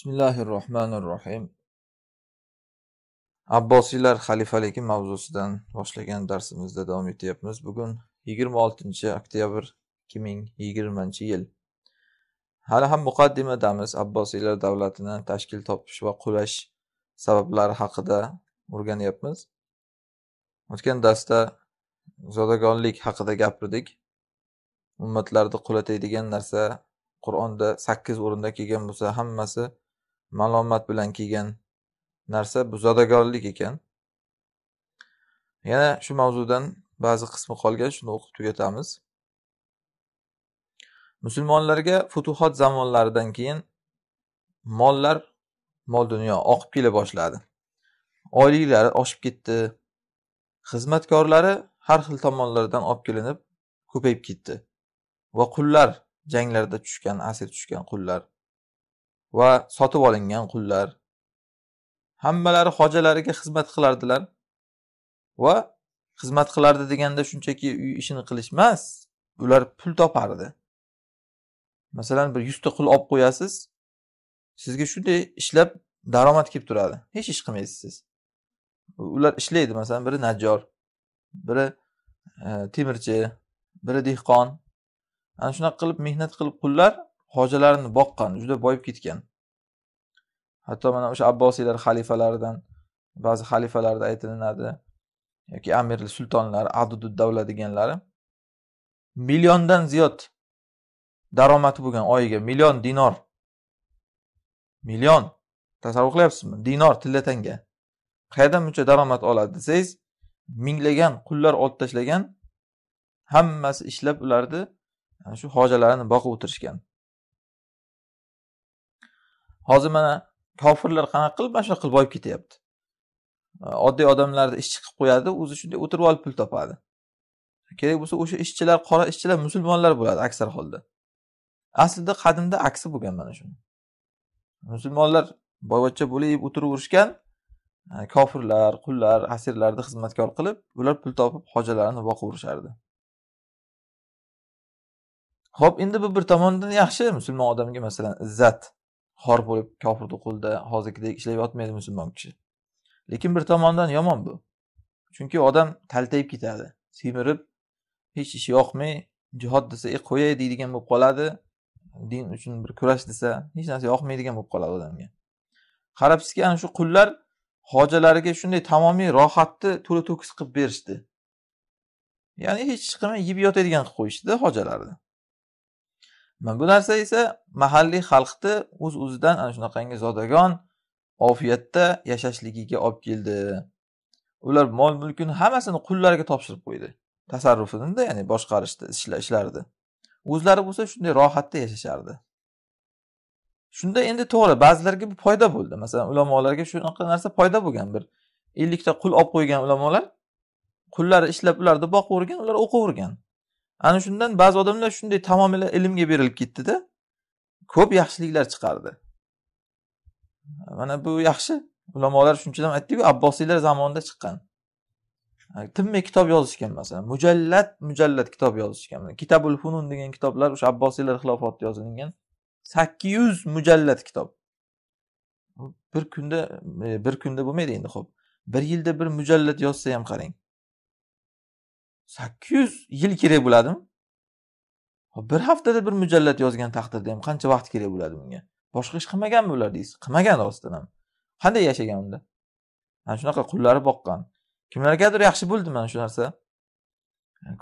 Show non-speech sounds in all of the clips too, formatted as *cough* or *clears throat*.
Bismillahirrohmanirrohim. Abbosiylar xalifaligi mavzusidan boshlagan darsimizda davom etyapmiz. Bugun 26 oktyabr 2020-yil. Hali ham muqaddimadamiz Abbosiylar davlatini tashkil topish va qulash sabablari haqida o'rganyapmiz. O'tgan darsda zodagonlik haqida gapirdik. Ummatlarni qulatadigan narsa Qur'onda 8 o'rinda kelgan bo'lsa, hammasi malomat bilan kelgan narsa bu zodagonlik ekan yana shu mavzudan ba'zi qismi qolgan shuni o'qib tugatamiz musulmonlarga futuhot zamonlaridan keyin mollar mol dunyo oqib kela boshladi oyliklari oshib ketdi xizmatkorlari har xil tomonlardan olib kelinib ko'payib ketdi va qullar janglarda tushgan asir tushgan qullar va sotib olingan qullar hammalari xo'jalariga xizmat qilardilar va xizmat qilardi deganda shunchaki uy ishini qilish emas ular pul topardi masalan bir yuzta qul olib qo'yasiz sizga shunday ishlab daromad kelib turadi hech ish qilmaysiz siz ular ishlaydi masalan biri najjor biri e, temirchi biri dehqon ana shunaqa qilib mehnat qilib qullar hojalarini boqqan juda boyib ketgan hatto mana o'sha abbosiylar xalifalaridan ba'zi xalifalarda aytilinadi yoki amirli sultonlar adudud davla deganlari milliondan ziyod daromadi bo'lgan oyiga million dinor million tasavvur qilyapsizmi dinor tilla tanga qayerdan buncha daromad oladi desangiz minglagan qullar olib tashlagan hammasi ishlab ularni shu hojalarini boqib o'tirishgan hozir mana kofirlar qanaqa qilib mana shunaqa qilib boyib ketyapti oddiy odamlarni ishchi qilib qo'yadi o'zi shunday o'tirib olib pul topadi kerak bo'lsa o'sha ishchilar qora ishchilar musulmonlar bo'ladi aksar holda aslida qadimda aksi bo'lgan mana shuni musulmonlar boyvachcha bo'lib o'tiraverishgan kofirlar qullar asirlarni xizmatkor qilib ular pul topib hojalarini boqaverishardi ho'p endi bu bir tomondan yaxshi musulmon odamga masalan izzat xor bo'lib kofirni qo'lida hozirgidek ishlab yotmaydi musulmon kishi lekin bir tomondan yomon bu chunki odam taltayib ketadi semirib hech ishi yoqmay jihod desa e qo'yay deydigan bo'lib qoladi din uchun bir kurash desa hech narsa yoqmaydigan bo'lib qoladi odamga qarabsizki ana shu qullar hojalariga shunday tamomiy rohatni to'la to'kis qilib berishdi ya'ni hech chiqmay yeb yotadigan qilib qo'yishdi hojalarni mana bu narsa esa mahalliy xalqni o'z uz o'zidan ana shunaqangi zodagon ofiyatda yashashligiga olib keldi ular mol mulkini hammasini qullarga topshirib qo'ydi tasarrufinda ya'ni boshqarishda ishlardi o'zlari bo'lsa shunday rohatda yashashardi shunda endi to'g'ri ba'zilarga bu foyda bo'ldi masalan ulamolarga shunaqa narsa foyda bo'lgan bir ellikta qul olib qo'ygan ulamolar qullari ishlab ularni boqavergan ular o'qiyvergan ana shundan ba'zi odamlar shunday tamomila ilmga berilib ketdida ko'p yaxshiliklar chiqardi mana bu yaxshi ulamolar shunchadan aytdiku abbosiylar zamonida chiqqan tinmay kitob yozishgan masalan mujallat mujallat kitob yozishgan kitabul hunun degan kitoblar o'sha abbosiylar xilofatida yozilgan sakkiz yuz mujallat kitob bir kunda e, bir kunda bo'lmaydi endi ho'p bir yilda bir mujallat yozsa ham qarang sakkiz yuz yil kerak bo'ladimi bir haftada bir mujallat yozgan taqdirda ham qancha vaqt kerak bo'ladi bunga boshqa ish qilmaganmi ular deysiz qilmagan rostdan ham qanday yashagan unda mana shunaqa qullari boqqan kimlargadir yaxshi bo'ldi mana shu narsa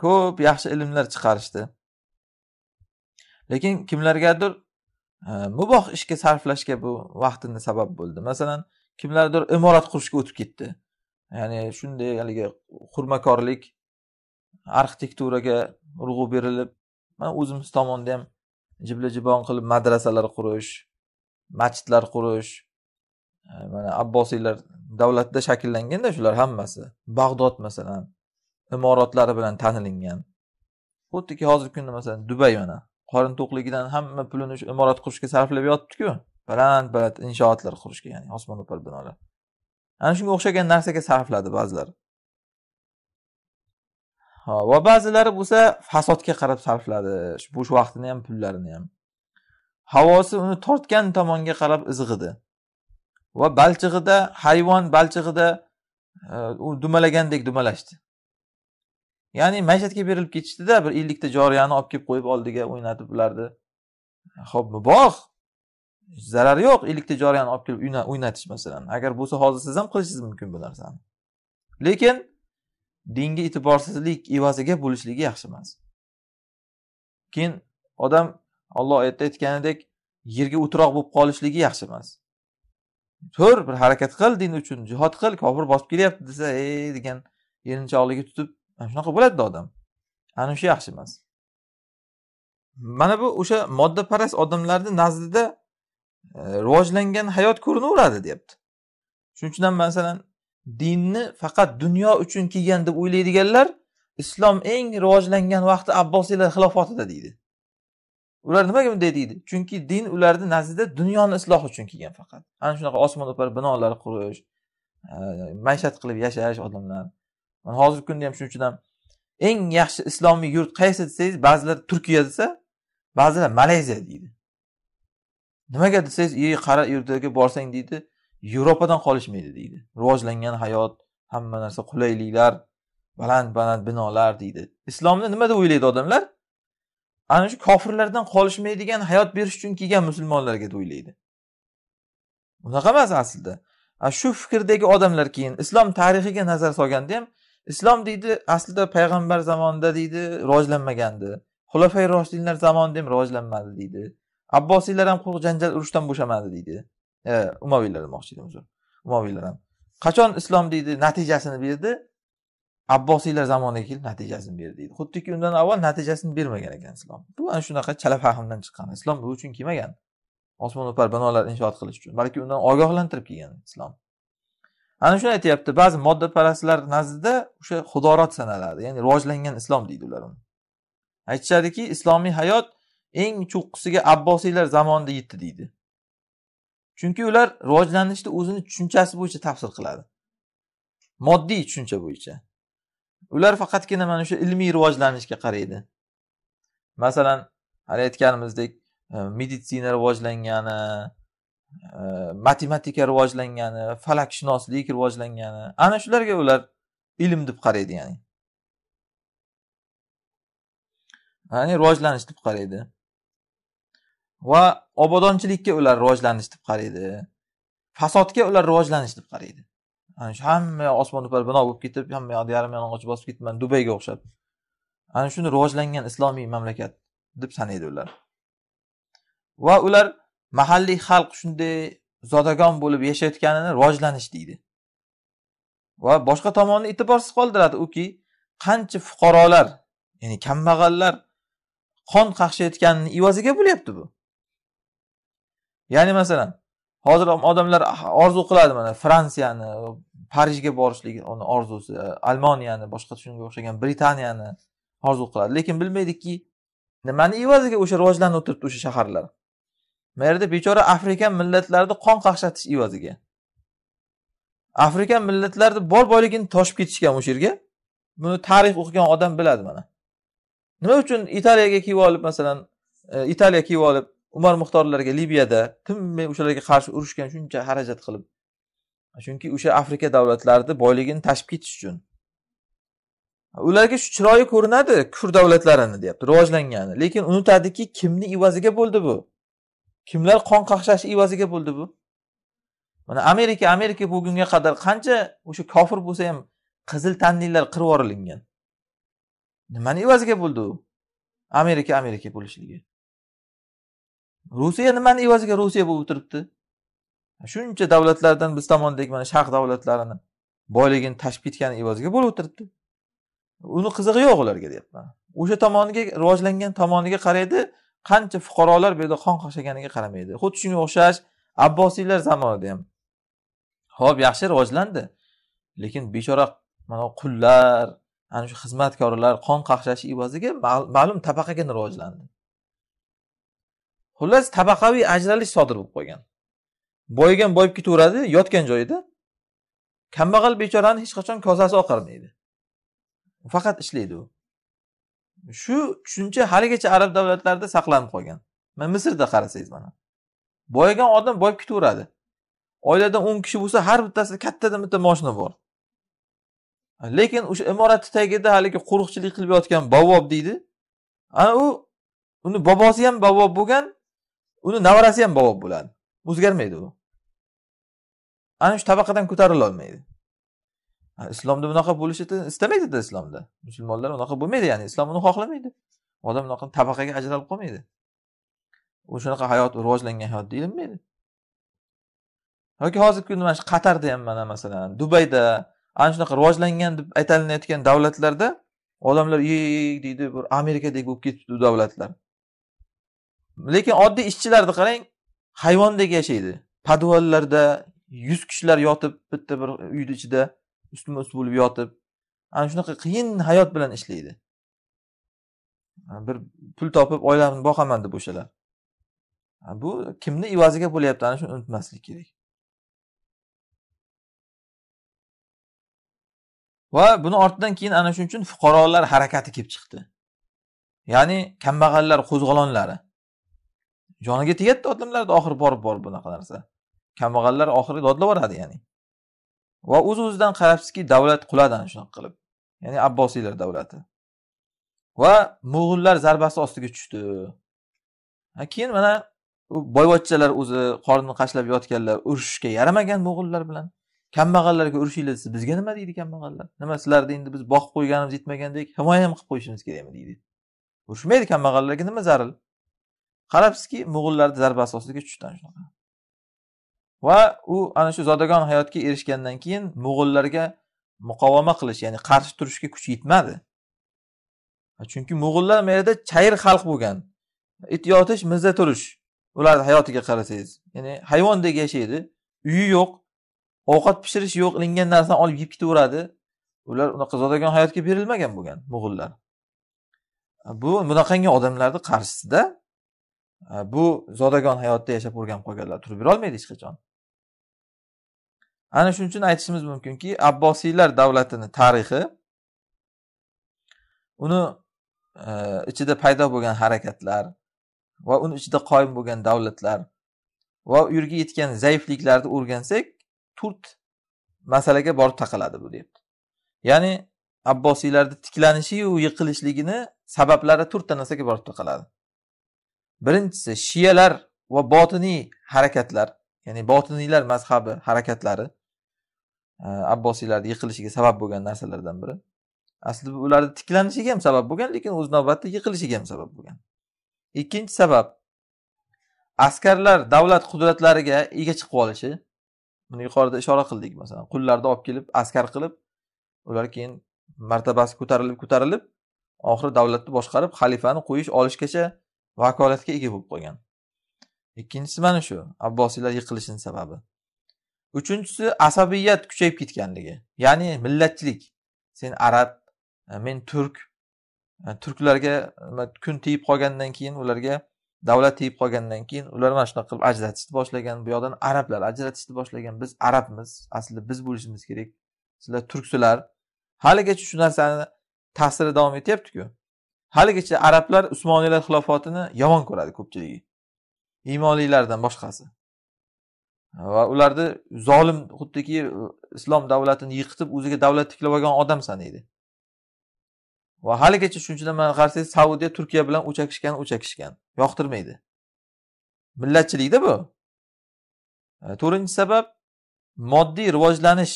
ko'p yaxshi ilmlar chiqarishdi lekin kimlargadir e, muboh ishga sarflashga bu vaqtini sabab bo'ldi masalan kimlardir imorat qurishga o'tib ketdi ya'ni shunday haligi xurmakorlik arxitekturaga urg'u berilib mana o'zimiz tomonda ham jibla jibon qilib madrasalar qurish masjidlar qurish e, mana abbosiylar davlatida shakllanganda shular hammasi bag'dod masalan imoratlari bilan tanilingan xuddiki hozirgi kunda masalan dubay mana qorin to'qligidan hamma pulini shu imorat qurishga sarflab yotibdiku baland baland inshootlar qurishga ya'ni osmono'par binolar ana shunga o'xshagan narsaga sarfladi ba'zilar va ba'zilari bo'lsa fasodga qarab sarfladi bu shu vaqtini ham pullarini ham havosi uni tortgan tomonga qarab izg'idi va balchig'ida hayvon balchig'ida e, u dumalagandek dumalashdi ya'ni maishatga berilib ketishdida bir ellikta joriyani olib kelib qo'yib oldiga o'ynatib ularni ho'p muboh zarari yo'q ellikta joriyani olib kelib o'ynatish masalan agar bo'lsa hozir siz ham qilishingiz mumkin bu narsani lekin dinga e'tiborsizlik evaziga bo'lishligi yaxshi emas keyin odam olloh oyatda aytganidek yerga o'tiroq bo'lib qolishligi yaxshi emas tur bir harakat qil din uchun jihod qil kofir bosib kelyapti desa e degan erinchoqligi tutib shunaqa bo'ladida odam ana shu yaxshi emas mana bu o'sha moddaparast odamlarni nazdida e, rivojlangan hayot ko'rinaveradi deyapti shuning uchun ham masalan dinni faqat dunyo uchun kelgan deb o'ylaydiganlar islom eng rivojlangan vaqti abbosiylar xilofatida deydi ular nimaga bunday deydi chunki din ularni nazdida dunyoni islohi uchun kelgan faqat ana shunaqa osmon o'par binolar qurish maishat qilib yashash odamlar hozirgi kunda ham shuning uchun ham eng yaxshi islomiy yurt qaysi desangiz ba'zilar turkiya desa ba'zilar malayziya deydi nimaga desangiz e qara yurtlarga borsang deydi yevropadan qolishmaydi deydi rivojlangan hayot hamma narsa qulayliklar baland baland binolar deydi islomni nima deb o'ylaydi odamlar ana shu kofirlardan qolishmaydigan hayot berish uchun kelgan musulmonlarga deb o'ylaydi unaqa emas aslida shu fikrdagi odamlar keyin islom tarixiga nazar solganda ham islom deydi aslida payg'ambar zamonida deydi rivojlanmagandi xulafay roshidinlar zamonida ham rivojlanmadi deydi abbosiylar ham quruq janjal urushdan bo'shamadi deydi umaviylar demoqchi edim uzr umaviylar ham qachon islom deydi natijasini berdi abbosiylar zamoniga kelib natijasini berdi deydi xuddiki undan avval natijasini bermagan ekan islom bu ana shunaqa chala fahmdan chiqqan islom bu uchun kelmagan osmon upar binolar inshoot qilish uchun balki undan ogohlantirib kelgan islom ana shuni aytyapti ba'zi moddaparastlar nazdida o'sha xudorot sanaladi ya'ni rivojlangan islom deydi ular uni aytishadiki islomiy hayot eng cho'qqisiga abbosiylar zamonida yetdi deydi chunki ular rivojlanishni o'zini tushunchasi bo'yicha tafsir qiladi moddiy tushuncha bo'yicha ular faqatgina mana shu ilmiy rivojlanishga qaraydi masalan hali aytganimizdek e, meditsina rivojlangani e, matematika rivojlangani falakshunoslik rivojlangani ana shularga ular ilm deb qaraydi ya'ni ya'ni rivojlanish deb qaraydi va obodonchilikka ular rivojlanish deb qaraydi fasodga ular rivojlanish deb qaraydi ana shu hamma upar bino bo'lib ketib hamma yoqni yarim yalang'och bosib ketman dubayga o'xshab ana shuni rivojlangan islomiy mamlakat deb sanaydi ular va ular mahalliy xalq shunday zodagon bo'lib yashayotganini rivojlanish deydi va boshqa tomonni e'tiborsiz qoldiradi uki qancha fuqarolar ya'ni kambag'allar qon qaqshayotganini evaziga bo'lyapti bu ya'ni masalan hozir odamlar ah, orzu qiladi mana fransiyani parijga borishlik uni orzusi almoniyani boshqa shunga o'xshagan britaniyani orzu qiladi lekin bilmaydiki nimani evaziga o'sha rivojlanib o'tiribdi o'sha shaharlar mana yerda bechora afrikan millatlarini qon qaqshatish evaziga afrikan millatlarni bor boyligini toshib ketishgan o'sha yerga buni tarix o'qigan odam biladi mana nima uchun italiyaga kiyib olib masalan e, italiya kiyib olib umar muxtorlarga libiyada tinmay o'shalarga qarshi urushgan shuncha xarajat qilib chunki o'sha afrika davlatlarini boyligini tashib ketish uchun ularga shu chiroyi ko'rinadi kufr davlatlarini deyapti rivojlangani lekin unutadiki kimni evaziga bo'ldi bu kimlar qon qaqshashi evaziga bo'ldi bu mana amerika amerika bugunga qadar qancha o'sha kofir bo'lsa ham qizil tanlilar qirib yuborilgan nimani evaziga bo'ldi u amerika amerika bo'lishligi rossiya nimani evaziga rossiya bo'lib o'tiribdi shuncha davlatlardan biz tomondagi mana sharq davlatlarini boyligini tashib ketgani evaziga bo'lib o'tiribdi uni qizig'i yo'q ularga deyapman o'sha tomoniga rivojlangan tomoniga qaraydi qancha fuqarolar bu yerda qon qashaganiga qaramaydi xuddi shunga o'xshash abbosiylar zamonida ham ho'p yaxshi rivojlandi lekin bechora mana qullar ana shu xizmatkorlar qon qaqshashi evaziga ma'lum tabaqagina rivojlandi xullas tabaqaviy ajralish sodir bo'lib qolgan boyigan boyib ketaveradi yotgan joyida kambag'al bechorani hech qachon kosasi oqarmaydi faqat ishlaydi u shu tushuncha haligacha arab davlatlarida saqlanib qolgan mana misrda qarasangiz mana boyigan odam boyib ketaveradi oilada o'n kishi bo'lsa har bittasida kattadan bitta moshina bor lekin o'sha imoratni tagida haligi qo'riqchilik qilib yotgan bavvob deydi ana u uni bobosi ham bavvob bo'lgan uni nevarasi ham bavob bo'ladi o'zgarmaydi u ana shu tabaqadan ko'tarilolmaydi islomda bunaqa bo'lishini istamaydida islomda musulmonlar unaqa bo'lmaydi ya'ni islom uni xohlamaydi odam unaqa tabaqaga ajralib qolmaydi u shunaqa hayot rivojlangan hayot deyilmaydi yoki hozirgi kunda mana shu qatarda ham mana masalan dubayda ana shunaqa rivojlangan deb aytilinayotgan davlatlarda odamlar ey deydi bir amerikadek bo'lib ketibdi davlatlar lekin oddiy ishchilarni qarang hayvondek yashaydi podvallarda yuz kishilar yotib bitta bir uyni ichida ustma ust bo'lib yotib ana shunaqa qiyin hayot bilan ishlaydi bir pul topib oilamni boqaman deb o'shalar bu kimni evaziga bo'lyapti ana shuni unutmaslik kerak va buni ortidan keyin ana shuning uchun fuqarolar harakati kelib chiqdi ya'ni kambag'allar qo'zg'olonlari joniga tegadida odamlarni oxiri borib borib bunaqa narsa kambag'allar oxiri dodlab ya'ni va o'z o'zidan qarabsizki davlat quladi ana shunaqa qilib ya'ni abbosiylar davlati va mo'g'ullar zarbasi ostiga tushdi keyin mana boyvachchalar o'zi qornini qashlab yotganlar urushishga yaramagan mo'g'ullar bilan kambag'allarga urushinglar desa bizga nima deydi kambag'allar nima sizlarni endi biz boqib qo'yganimiz yetmagandek himoya ham qilib qo'yishimiz kerakmi deydi urushmaydi kambag'allarga nima zaril qarabsizki mo'g'ullarni zarba asosiga tushdi shunaqa va u ana shu zodagon hayotga erishgandan keyin mo'g'ullarga muqovama qilish ya'ni qarshi turishga kuch yetmadi chunki mo'g'ullar yerda chayir xalq bo'lgan it yotish mizda turish ularni hayotiga qarasangiz ya'ni hayvondek yashaydi uyi yo'q ovqat pishirish yo'q ilingan narsani olib yeb ketaveradi ular unaqa zodagon hayotga berilmagan bo'lgan mo'g'ullar bu bunaqangi odamlarni qarshisida Э, bu zodagon hayotda yashab o'rganib qolganlar turib yurolmaydi hech qachon ana shuning uchun aytishimiz mumkinki abbosiylar davlatini tarixi uni e, ichida paydo bo'lgan harakatlar va uni ichida qoyim bo'lgan davlatlar va u yerga yetgan zaifliklarni o'rgansak to'rt masalaga borib taqaladi bu deyapti ya'ni abbosiylarni tiklanishiyu yiqilishligini sabablari to'rtta narsaga borib taqaladi birinchisi shiyalar va botiniy harakatlar ya'ni botiniylar mazhabi harakatlari e, abbosiylarni yiqilishiga sabab bo'lgan narsalardan biri aslida ularni tiklanishiga ham sabab bo'lgan lekin o'z navbatida yiqilishiga ham sabab bo'lgan ikkinchi sabab askarlar davlat qudratlariga ega chiqib olishi buni yuqorida ishora qildik masalan qullarni olib kelib askar qilib ular keyin martabasi ko'tarilib ko'tarilib oxiri davlatni boshqarib xalifani qo'yish olishgacha vakolatga ega bo'lib qolgan ikkinchisi mana shu abbosiylar yiqilishini sababi uchinchisi asabiyat kuchayib ketganligi ya'ni millatchilik sen arab e, men turk e, turklarga kun tegib qolgandan keyin ularga davlat tegib qolgandan keyin ular mana shunaqa qilib ajratishni boshlagan bu yoqdan arablar ajratishni boshlagan biz arabmiz aslida biz bo'lishimiz kerak sizlar turksizlar haligacha shu narsani ta'siri davom etyaptiku haligacha arablar usmoniylar xilofatini yomon ko'radi ko'pchiligi iymonlilardan boshqasi va ularni zolim xuddiki islom davlatini yiqitib o'ziga davlat tiklab olgan odam sanaydi va haligacha shunchadan man qarasangiz saudiya turkiya bilan o'chakishgan o'chakishgan yoqtirmaydi millatchilikda bu e, to'rtinchi sabab moddiy rivojlanish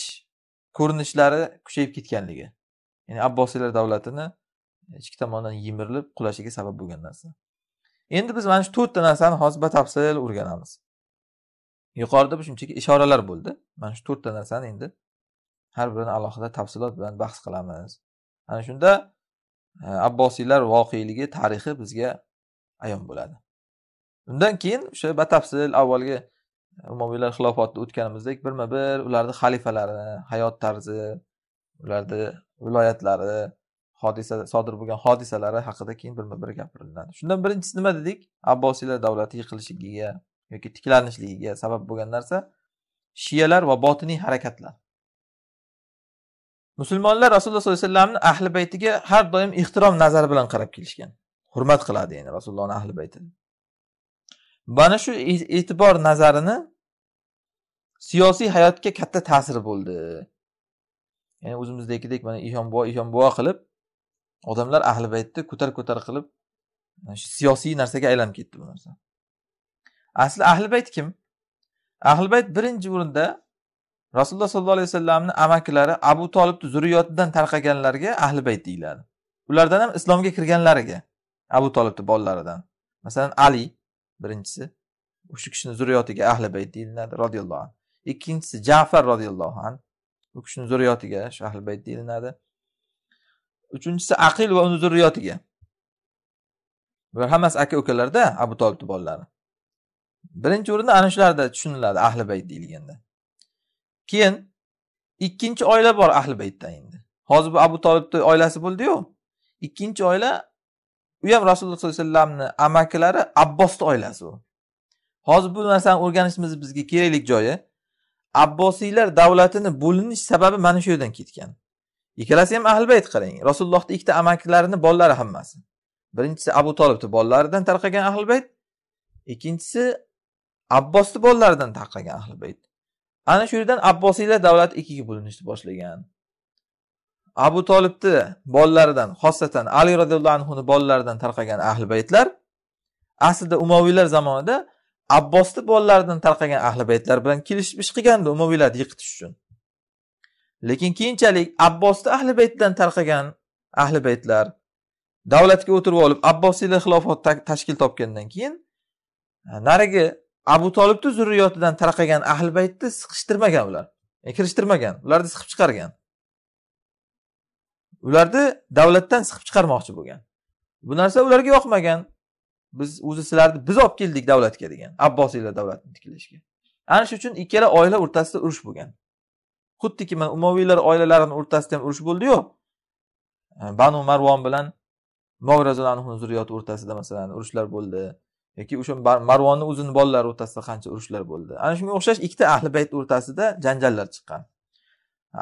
ko'rinishlari kuchayib ketganligi ya'ni abbosiylar davlatini ichki tomondan yemirilib qulashiga sabab bo'lgan narsa endi biz mana shu to'rtta narsani hozir batafsil o'rganamiz yuqorida shunchaki ishoralar bo'ldi mana shu to'rtta narsani endi har birini alohida tafsilot bilan bahs qilamiz ana shunda e, abbosiylar voqeligi tarixi bizga ayon bo'ladi undan keyin o'sha batafsil avvalgi e, umaviylar xilofotda o'tganimizdek birma bir ularni xalifalari hayot tarzi ularni viloyatlari hodisa sodir bo'lgan hodisalari haqida keyin birma bir gapiriladi shundan birinchisi nima dedik abbosiylar davlati yiqilishiga yoki tiklanishligiga sabab bo'lgan narsa shiyalar va botiniy harakatlar musulmonlar rasululloh sollallohu alayhi vasallamni ahli baytiga har doim ehtirom nazari bilan qarab kelishgan hurmat qiladi ya'ni rasulullohni ahli baytini mana shu e'tibor nazarini siyosiy hayotga katta ta'siri bo'ldi ya'ni o'zimizdagidek mana ihonbuvo ihonbuvo qilib odamlar ahli baytni ko'tar ko'tar qilib shu siyosiy narsaga aylanib ketdi bu narsa asli ahli bayt kim ahli bayt birinchi o'rinda rasululloh sollallohu alayhi vasallamni amakilari abu tolibni zurriyotidan tarqaganlarga ahli bayt deyiladi ulardan ham islomga kirganlariga abu tolibni bolalaridan masalan ali birinchisi o'sha kishini zurriyotiga ahli bayt deyiladi roziyallohu anhu ikkinchisi jafar roziyallohu anhu u kishini zurriyotiga shu ahli bayt deyilinadi uchinchisi aqil va uni zurriyotiga bular hammasi aka ukalarda abu tolibni bolalari birinchi o'rinda ana shularda tushuniladi ahli bayt deyilganda keyin ikkinchi oila bor ahli baytda endi hozir bu abu tolibni oilasi bo'ldiyu ikkinchi oila u ham rasululloh sollallohu alayhi vasallamni amakilari abbosni oilasi u hozir bu narsani o'rganishimiz bizga kerakli joyi abbosiylar davlatini bo'linish sababi mana shu yerdan ketgan ikkalasi ham ahli bayt qarang rasulullohni ikkita amakilarini bolalari hammasi birinchisi abu tolibni bolalaridan tarqagan ahli bayt ikkinchisi abbosni bolalaridan tarqagan ahli bayt ana shu yerdan abbosiylar davlati ikkiga bo'linishni boshlagan abu tolibni bolalaridan xosatan ali roziyallohu anhuni bolalaridan tarqagan ahli baytlar aslida umoviylar zamonida abbosni bolalaridan tarqagan ahli baytlar bilan kelishib ish qilgandi umaviylarni yiqitish uchun lekin keyinchalik abbosda ahli baytdan tarqagan ahli baytlar davlatga o'tirib olib abbosiylar xilofat tashkil topgandan keyin narigi abu tolibni zurriyotidan tarqagan ahli baytni siqishtirmagan ular e, kirishtirmagan ularni siqib chiqargan ularni davlatdan siqib chiqarmoqchi bo'lgan bu narsa ularga yoqmagan biz o'zi sizlarni biz olib keldik davlatga degan abbosiylar davlatni tiklashga ana shuning uchun ikkala oila o'rtasida urush bo'lgan xuddiki mana umoviylar oilalarini o'rtasida ham urush bo'ldiyu e, banu marvon bilan mogrozanhu zurriyoti o'rtasida masalan urushlar bo'ldi yoki o'sha marvonni o'zini bolalari o'rtasida qancha urushlar bo'ldi ana shunga o'xshash ikkita ahli bayt o'rtasida janjallar chiqqan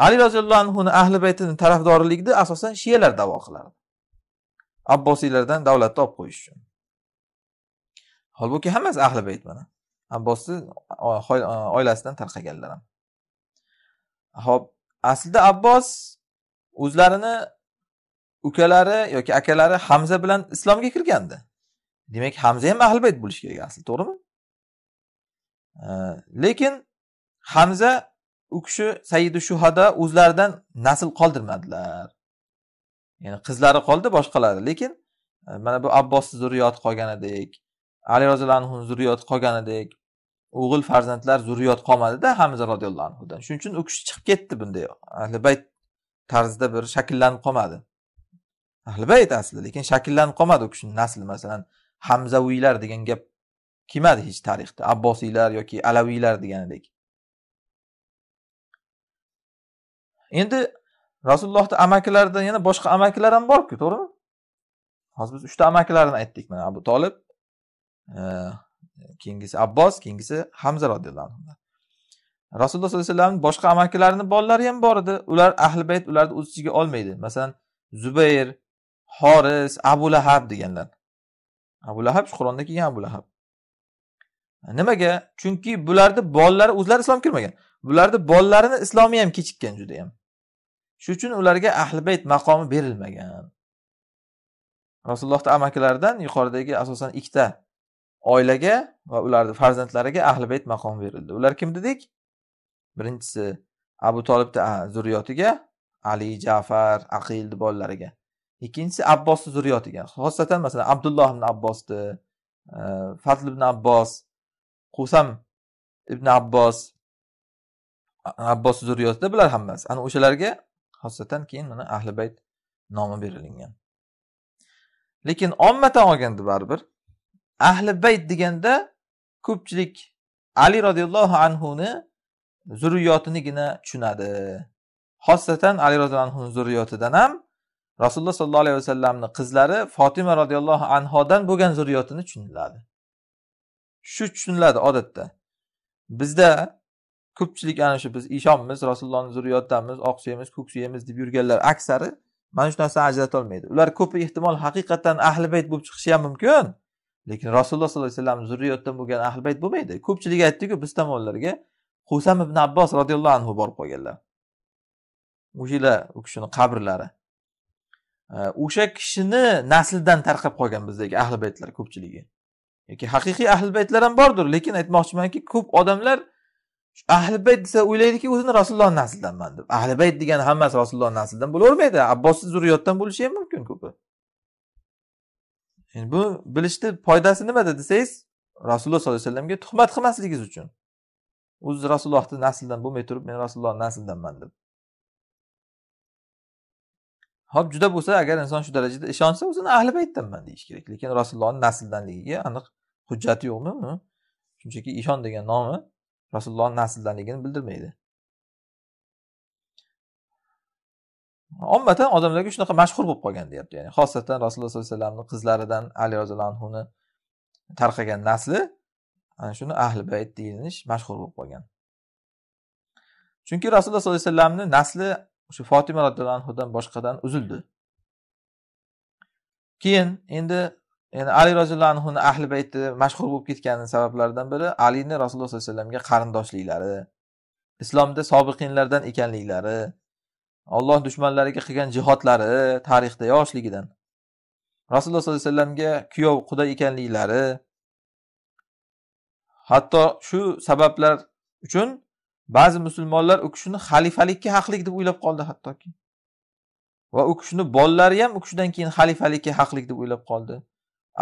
ali roziyallohu anhuni ahli baytini tarafdorligini asosan shiyalar davo qilardi abbosiylardan davlatni olib qo'yish uchun holbuki hammasi ahli bayt mana abbosni oilasidan tarqaganlar ham ho'p aslida abbos o'zlarini ukalari yoki akalari hamza bilan islomga kirgandi demak hamza ham ahli bayt bo'lishi kerak asli to'g'rimi lekin hamza u kishi saidi shuhada o'zlaridan nasl qoldirmadilar ya'ni qizlari qoldi boshqalari lekin e, mana bu abbos zurriyoti qolganidek ali roziyallohu anhu zurriyoti qolganidek o'g'il farzandlar zurriyot qolmadida hamza roziyallohu anhudan shuning uchun u kishi chiqib ketdi bunday ahli bayt tarzida bir shakllanib qolmadi ahli bayt asli lekin shakllanib qolmadi u kishini nasli masalan hamzaviylar degan gap kelmadi hech tarixda abbosiylar yoki alaviylar deganidek endi rasulullohni amakilaridan yana boshqa amakilar ham borku to'g'rimi hozir biz uchta amakilarini aytdik mana abu tolib e, keyingisi abbos keyingisi hamza roziyallohu anhu rasululloh sollallohu alayhi vasallamni boshqa amakilarini bolalari ham bor edi ular ahli bayt ularni o'z ichiga olmaydi masalan zubayr horis abu lahab deganlar abu lahab shu qur'onda kelgan abu lahab nimaga chunki bularni bolalari o'zlari islom kirmagan bularni bolalarini islomi ham kechikkan judayam shuning uchun ularga ahli bayt maqomi berilmagan rasulullohni amakilaridan yuqoridagi asosan ikkita oilaga va ularni farzandlariga ahli bayt maqom berildi ular kim dedik birinchisi abu tolibni zurriyotiga ali jafar aqilni bolalariga ikkinchisi abbosni zurriyotiga xosatan masalan abdulloh ibn abbosni e, fatl ibn abbos qusam ibn abbos abbos zurriyotida bular hammasi ana o'shalarga xosatan keyin mana ahli bayt nomi berilgan lekin ommatan olganda baribir ahli bayt deganda ko'pchilik ali roziyallohu anhuni zurriyotinigina tushunadi xosatan ali roziyallohu anhuni zurriyotidan ham rasululloh sollallohu alayhi vasallamni qizlari fotima roziyallohu anhodan bo'lgan zurriyotini tushuniladi shu tushuniladi odatda bizda ko'pchilik ana shu biz ishonmiz rasulullohni zurriyotidamiz oq suyamiz ko'k suyamiz deb yurganlar aksari mana shu narsani ajratolmaydi ular ko'pi ehtimol haqiqatdan ahli bayt bo'lib chiqishi ham mumkin lekin rasululloh sollallohu alayhi vasallam zurriyotdan bo'lgan ahli bayt bo'lmaydi ko'pchilik aytdiku biz tomonlarga husam ibn abbos roziyallohu anhu borib qolganlar o'sha yili u kishini qabrlari o'sha kishini nasldan tarqab qolgan bizdagi ahli baytlar ko'pchiligi yoki haqiqiy ahli baytlar ham bordir lekin aytmoqchimanki ko'p odamlar ahli bayt desa o'ylaydiki o'zini rasulullohni naslidanman deb ahli bayt degani hammasi rasulullohni naslidan bo'lavermaydi abbosni zurriyotdan bo'lishi ham mumkin ko'pi endi bu bilishni foydasi nimada desangiz rasululloh sollallohu alayhi vasallamga tuhmat qilmasligingiz uchun o'zi rasulullohni naslidan bo'lmay turib men rasulullohni naslidanman deb ho'p juda bo'lsa agar inson shu darajada ishonsa o'zini ahli baytdanman deyish kerak lekin rasulullohni nasldanligiga aniq hujjati yo'qmi shunchaki ishon degan nomi rasulullohni nasldanligini bildirmaydi ommatan odamlarga shunaqa mashhur bo'lib qolgan deyapti ya'ni xosatan rasululloh sollallohu alayhi vasallamni qizlaridan ali roziyallohu anhuni tarqagan nasli ana shuni ahli bayt deyilish mashhur bo'lib qolgan chunki rasululloh sollallohu alayhi vasallamni nasli o'sha fotima roziyallohu anhudan boshqadan uzildi keyin endi ya'ni ali roziyallohu anhuni ahli bayti mashhur bo'lib ketgani sabablaridan biri alini rasululloh sollallohu alayhi vasallamga qarindoshliklari islomda sobiqinlardan ekanliklari alloh dushmanlariga qilgan jihodlari tarixda yoshligidan rasululloh sollallohu alayhi vasallamga kuyov quda ekanliklari hatto shu sabablar uchun ba'zi musulmonlar u kishini xalifalikka haqlik deb o'ylab qoldi hattoki va u kishini bolalari ham u kishidan keyin xalifalikka haqlik deb o'ylab qoldi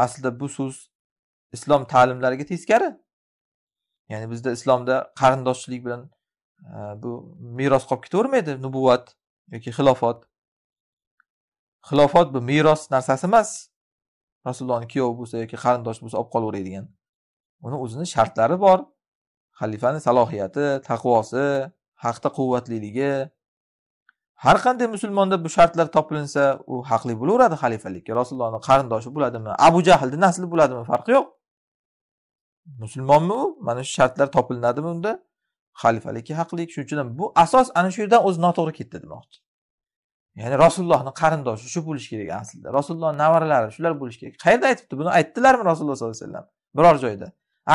aslida bu so'z islom ta'limlariga teskari ya'ni bizda islomda qarindoshchilik bilan e, bu meros qolib ketavermaydi nubuvat yoki xilofot xilofot bu meros narsasi emas rasulullohni kuyovi bo'lsa yoki qarindoshi bo'lsa olib qolaveradigan uni o'zini shartlari bor xalifani salohiyati taqvosi haqda quvvatliligi har qanday musulmonda bu shartlar topilinsa u haqli bo'laveradi xalifalikka rasulullohni qarindoshi bo'ladimi abu jahlni nasli bo'ladimi farqi yo'q musulmonmi u mana shu shartlar topilinadimi unda xalifalikka haqlik shuning uchun bu asos ana shu yerdan o'zi noto'g'ri ketdi demoqchi ya'ni rasulullohni qarindoshi shu bo'lishi kerak aslida rasulullohni nevaralari shular bo'lishi kerak qayerda aytibdi buni aytdilarmi rasululloh sollallohu alayhi vasallam biror joyda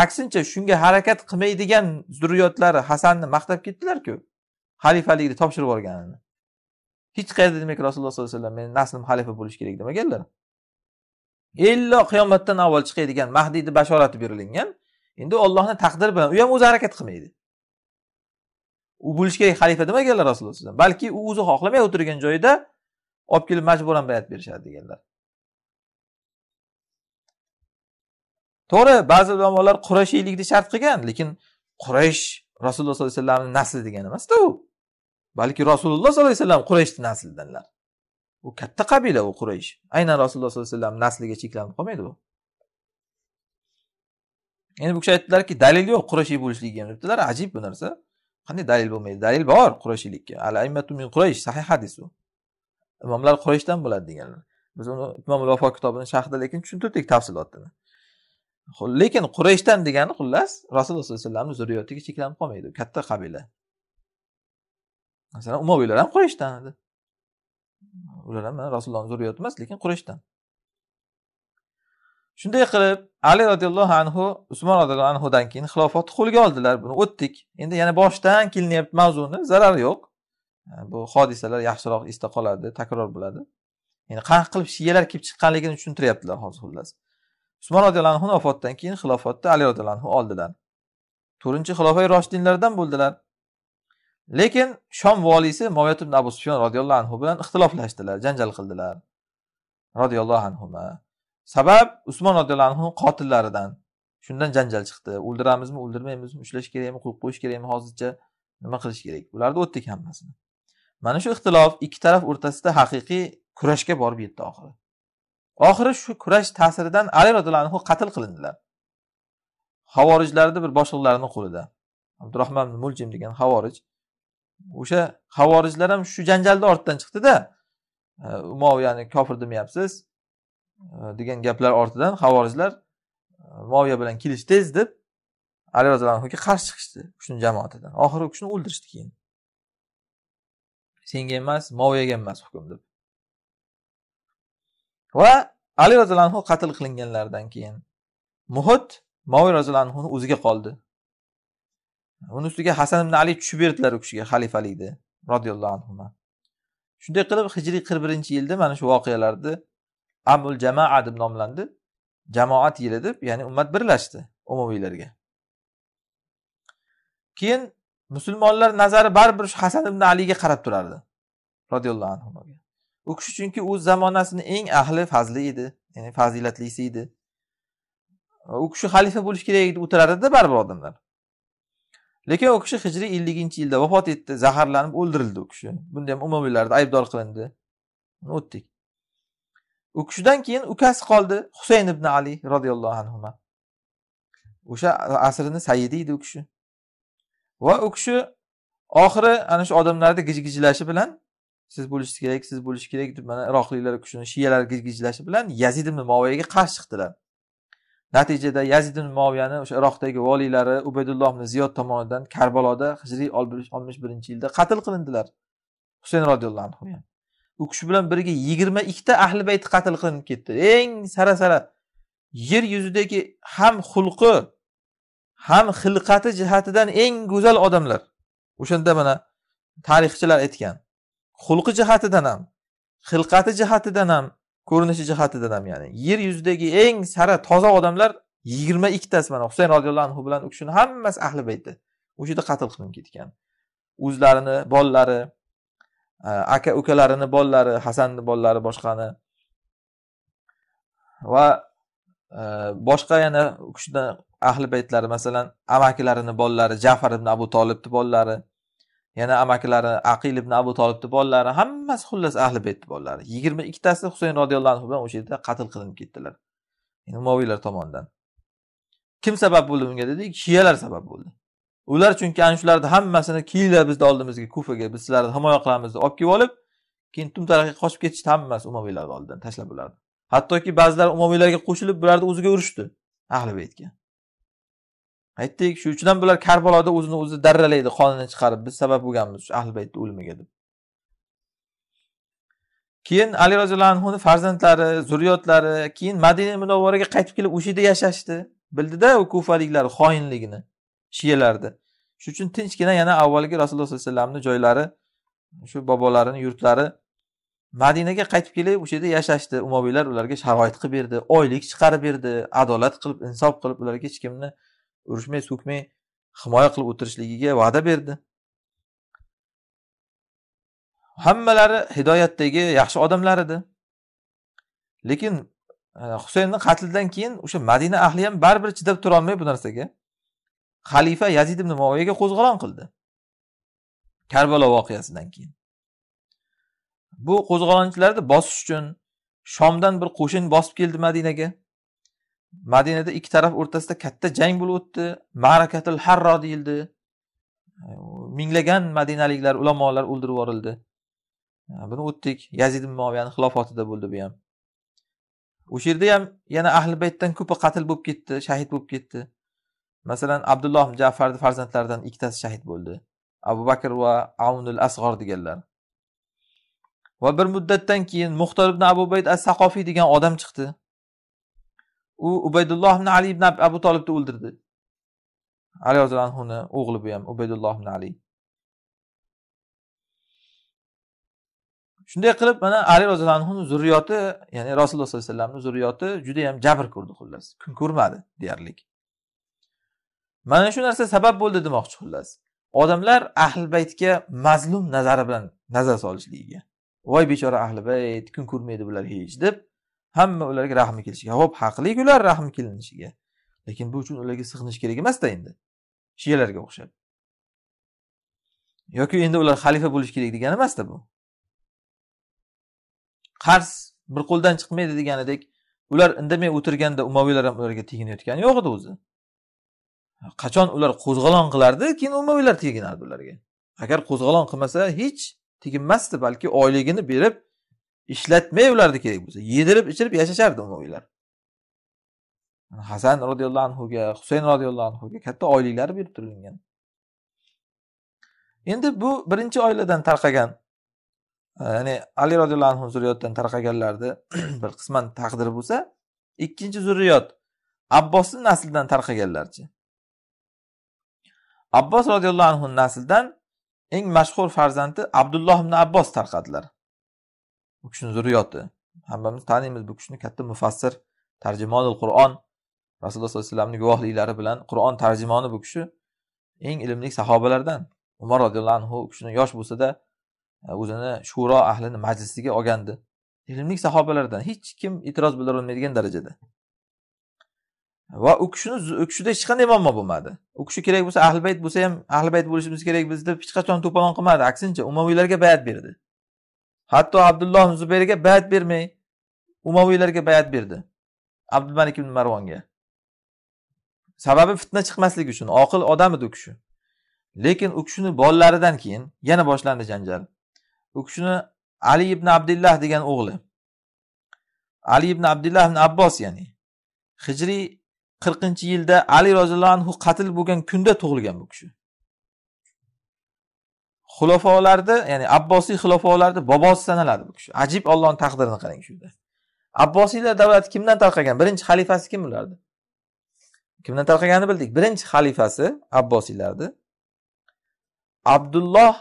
aksincha shunga harakat qilmaydigan zurriyotlari hasanni maqtab ketdilarku xalifalikni topshirib yuborganini hech qayerda demak rasululloh sollallohu alayhi vasallam meni naslim xalifa bo'lishi kerak demaganlar illo qiyomatdan avval chiqadigan mahdiyni bashorati berilgan endi ollohni taqdiri bilan u ham o'zi harakat qilmaydi u bo'lishi kerak xalifa demaganlar deganlar rasululloh vasallam balki u o'zi xohlamay o'tirgan joyida olib kelib majburan bayat berishadi deganlar to'g'ri ba'zi ulamolar qurashiylikni shart qilgan lekin quraysh rasululloh sollallohu alayhi vasallamni nasli degani emasda u balki rasululloh sollallohu alayhi vasallam qurayshni naslidanlar u katta qabila u quraysh aynan rasululloh sollallohu alayhi vasallam nasliga cheklanib qolmaydi bu endi bu kishi aytdilarki dalil yo'q qurashiy bo'lishligiga debdilar ajib bu narsa qanday dalil bo'lmaydi dalil bor qurayshiylikka al aymatu min quraysh sahih hadis u imomlar qurayshdan bo'ladi deganlar biz uni imomul vafo kitobini sharhida lekin tushuntirdik tafsilotini lekin qurayshdan degani xullas rasululloh sollallohu alayhi vasallamni zurriyotiga cheklanib qolmaydi katta qabila masalan umoviylar ham qurayshdan edi ular ham rasulullohni zurriyoti emas lekin qurayshdan shunday qilib ali roziyallohu anhu usmon roziyallohu anhudan keyin xilofatni qo'lga oldilar buni o'tdik endi yana boshidan kelinyapti mavzuni zarari yo'q e, bu hodisalar yaxshiroq esda qoladi takror bo'ladi ya'ni qanaqa qilib shiyalar kelib chiqqanligini tushuntiryaptilar hozir xullas usmon roziyallohu anhu vafotdan keyin xilofatni ali roziyallohu anhu oldilar to'rtinchi xilofa roshidinlardan bo'ldilar lekin shom voliysi moyat ibn abu sufyon roziyallohu anhu bilan ixtiloflashdilar janjal qildilar roziyallohu anhu sabab usmon roziyallohu anhuni qotillaridan shundan janjal chiqdi o'ldiramizmi o'ldirmaymizmi ushlash kerakmi qo'yib qo'yish kerakmi hozircha nima qilish kerak ularni o'tdik hammasini mana shu ixtilof ikki taraf o'rtasida haqiqiy kurashga borib yetdi oxiri oxiri shu kurash ta'siridan ali roziyallohu anhu qatl qilindilar havorijlarni bir boshliqlarini qo'lida abdurahmon muljim degan havorij o'sha havorijlar ham shu janjalni ortidan chiqdida moviyani kofir demayapsiz Э, degan gaplar ortidan havorijlar э, moviya bilan tez deb ali roziyallohu anhuga qarshi chiqishdi shuni jamoatidan oxiri u kishini o'ldirishdi keyin senga emas moviyaga emas hukm deb va ali roziyallohu anhu qatl qilinganlaridan keyin muhit moviy roziyallohu anhuni o'ziga qoldi uni ustiga hasan ibn ali tushib berdilar u kishiga xalifalikni roziyallohu anhu shunday qilib hijriy qirq birinchi yilda mana shu voqealarni amul jamoa deb nomlandi jamoat yili deb ya'ni ummat birlashdi umumiylarga keyin musulmonlar nazari baribir shu hasan ibn aliga qarab turardi roziyallohu anhu u kishi chunki o'z zamonasini eng ahli fazli edi ya'ni fazilatlisi edi u kishi xalifa bo'lishi kerak deb o'tirar edida baribir odamlar lekin u kishi hijriy elliginchi yilda vafot etdi zaharlanib o'ldirildi u kishi bunda ham umumiylarda aybdor qilindi o'tdik u kishidan keyin ukasi qoldi husayn ibn ali roziyallohu anhu o'sha asrini saidi edi u kishi va u kishi oxiri ana shu odamlarni gijlashi bilan siz bo'lishingiz kerak siz bo'lishingiz kerak deb mana iroqliklar u kishini shiyalar gijlashi bilan yazid ibn moviyaga qarshi chiqdilar natijada yazid ibn moviyani o'sha iroqdagi voliylari ubaydulloh ibn ziyod tomonidan karbaloda hijriy oltmish birinchi yilda qatl qilindilar husayn roziyallohu anhu u kishi bilan birga yigirma ikkita ahli bayt qatl qilinib ketdi eng sara sara yer yuzidagi ham xulqi ham xilqati jihatidan eng go'zal odamlar o'shanda mana tarixchilar aytgan xulqi jihatidan ham xilqati jihatidan ham ko'rinishi jihatidan ham ya'ni yer yuzidagi eng sara toza odamlar yigirma ikkitasi mana husayn roziyallohu anhu bilan u kishini hammasi ahli bayti o'sha yerda qatl qilinib ketgan o'zlarini bolalari Э, aka ukalarini bolalari hasanni bolalari boshqani va e, boshqa yana kishini ahli baytlari masalan amakilarini bolalari jafar ibn abu tolibni bolalari yana amakilari aqil ibn abu tolibni bolalari hammasi xullas ahli baytni bolalari yigirma ikkitasi husayn roziyallohu anhu bilan o'sha yerda qatl qilinib ketdilar umaviylar tomonidan kim sabab bo'ldi bunga dedik shiyalar sabab bo'ldi ular chunki ana shularni hammasini kelinglar bizni oldimizga kufaga biz sizlarni himoya qilamiz deb olib kelib olib keyin taraqqiy qochib ketishdi hammasi umaviylarni oldidan tashlab ularni hattoki ba'zilar umaviylarga qo'shilib bularni o'ziga urushdi ahli baytga aytdik shuning uchun ham bular karbaloda o'zini o'zi darralaydi qonini chiqarib biz sabab bo'lganmiz shu ahli baytni o'limiga deb keyin ali roziyallohu anhuni farzandlari zurriyotlari keyin madina munavvaraga qaytib kelib o'sha yerda yashashdi bildida u kufaliklar xoinligini shiyalardi shuning uchun tinchgina yana avvalgi rasululloh sollallohu alayhi vasallamni joylari shu bobolarini yurtlari madinaga qaytib kelib o'sha yerda yashashdi umobiylar ularga sharoit qilib berdi oylik chiqarib berdi adolat qilib insof qilib ularga hech kimni urushmay so'kmay himoya qilib o'tirishligiga va'da berdi hammalari hidoyatdagi yaxshi odamlar edi lekin e, husaynni qatlidan keyin o'sha madina ahli ham baribir chidab turolmay bu narsaga xalifa yazid ibn moviyaga qo'zg'olon qildi karbalo voqeasidan keyin bu qo'zg'olonchilarni bosish uchun shomdan bir qo'shin bosib keldi madinaga madinada ikki taraf o'rtasida katta jang bo'lib o'tdi marakatil harro deyildi minglagan madinaliklar ulamolar o'ldirib yuborildi buni o'tdik yazid moviyani xilofatida bo'ldi bu ham o'sha yerda ham yana ahli baytdan ko'pi qatl bo'lib ketdi shahid bo'lib ketdi masalan abdulloh jafarni farzandlaridan ikkitasi shahid bo'ldi abu bakr va avnul asg'or deganlar va bir muddatdan keyin muxtor ibn abu bayd as saqofiy degan odam chiqdi u ubaydulloh ibn ali ibn abu tolibni o'ldirdi ali roziyallohu anhuni o'g'li bu ham ubaydulloh ibn ali shunday qilib mana ali roziyallohu anhuni zurriyoti ya'ni rasululloh sollallohu alayhi vasallamni zurriyoti judayam jabr ko'rdi xullas kun ko'rmadi deyarlik mana shu narsa sabab bo'ldi demoqchi xullas odamlar ahli baytga mazlum nazari bilan nazar solishligiga voy bechora ahli bayt kun ko'rmaydi bular hech deb hamma ularga rahmi kelishiga ho'p haqlik ular rahmi kelinishiga lekin bu uchun ularga sig'inish kerak emasda endi shiyalarga o'xshab yoki endi ular xalifa bo'lishi kerak degani emasda bu qarz bir qo'ldan chiqmaydi deganidek ular indamay o'tirganda umaviylar ham ularga teginayotgani yo'q edi o'zi qachon ular qo'zg'olon qilardi keyin umaviylar teginardi ularga agar qo'zg'olon qilmasa hech teginmasdi balki oyligini berib ishlatmay ularni kerak bo'lsa yedirib ichirib yashashardi umaviylar hasan roziyallohu anhuga husayn roziyallohu anhuga katta oyliklari berib turilgan endi bu birinchi oiladan tarqagan e, ya'ni ali roziyallohu anhu zurriyotdan tarqaganlarni *clears throat* bir qisman taqdiri bo'lsa ikkinchi zurriyot abbosni naslidan tarqaganlarchi abbos roziyallohu anhu nasldan eng mashhur farzandi abdulloh ibn abbos tarqadilar u kishini zurriyoti hammamiz taniymiz bu kishini katta mufassir tarjimonil qur'on rasululloh sollallohu alayhi vasallamni guvohliklari bilan qur'on tarjimoni bu kishi eng ilmli sahobalardan umar roziyallohu anhu u kishini yosh bo'lsada e, o'zini shuro ahlini majlisiga olgandi ilmli sahobalardan hech kim e'tiroz bildirolmaydigan darajada va u kishini u kishida hech qanday muammo bo'lmadi u kishi kerak bo'lsa ahli bayt bo'lsa ham ahli bayt bo'lishimiz kerak biz deb hech qachon to'polon qilmadi aksincha umaviylarga bayat berdi hatto abdulloh zubayrga bayat bermay umaviylarga bayat berdi abdumalik ibn marvonga sababi fitna chiqmasligi uchun oqil odam edi u kishi lekin u kishini bolalaridan keyin yana boshlandi janjal u kishini ali ibn abdullah degan o'g'li ali ibn abdullah ibn abbos ya'ni hijriy qirqinchi yilda ali roziyallohu anhu qatl bo'lgan kunda tug'ilgan bu kishi xulofolarni ya'ni abbosiy xulofolarni bobosi sanaladi bu kishi ajib ollohni taqdirini qarang shunda abbosiylar davlati kimdan tarqagan birinchi xalifasi kim ularni kimdan tarqaganini bildik birinchi xalifasi abbosiylarni abdulloh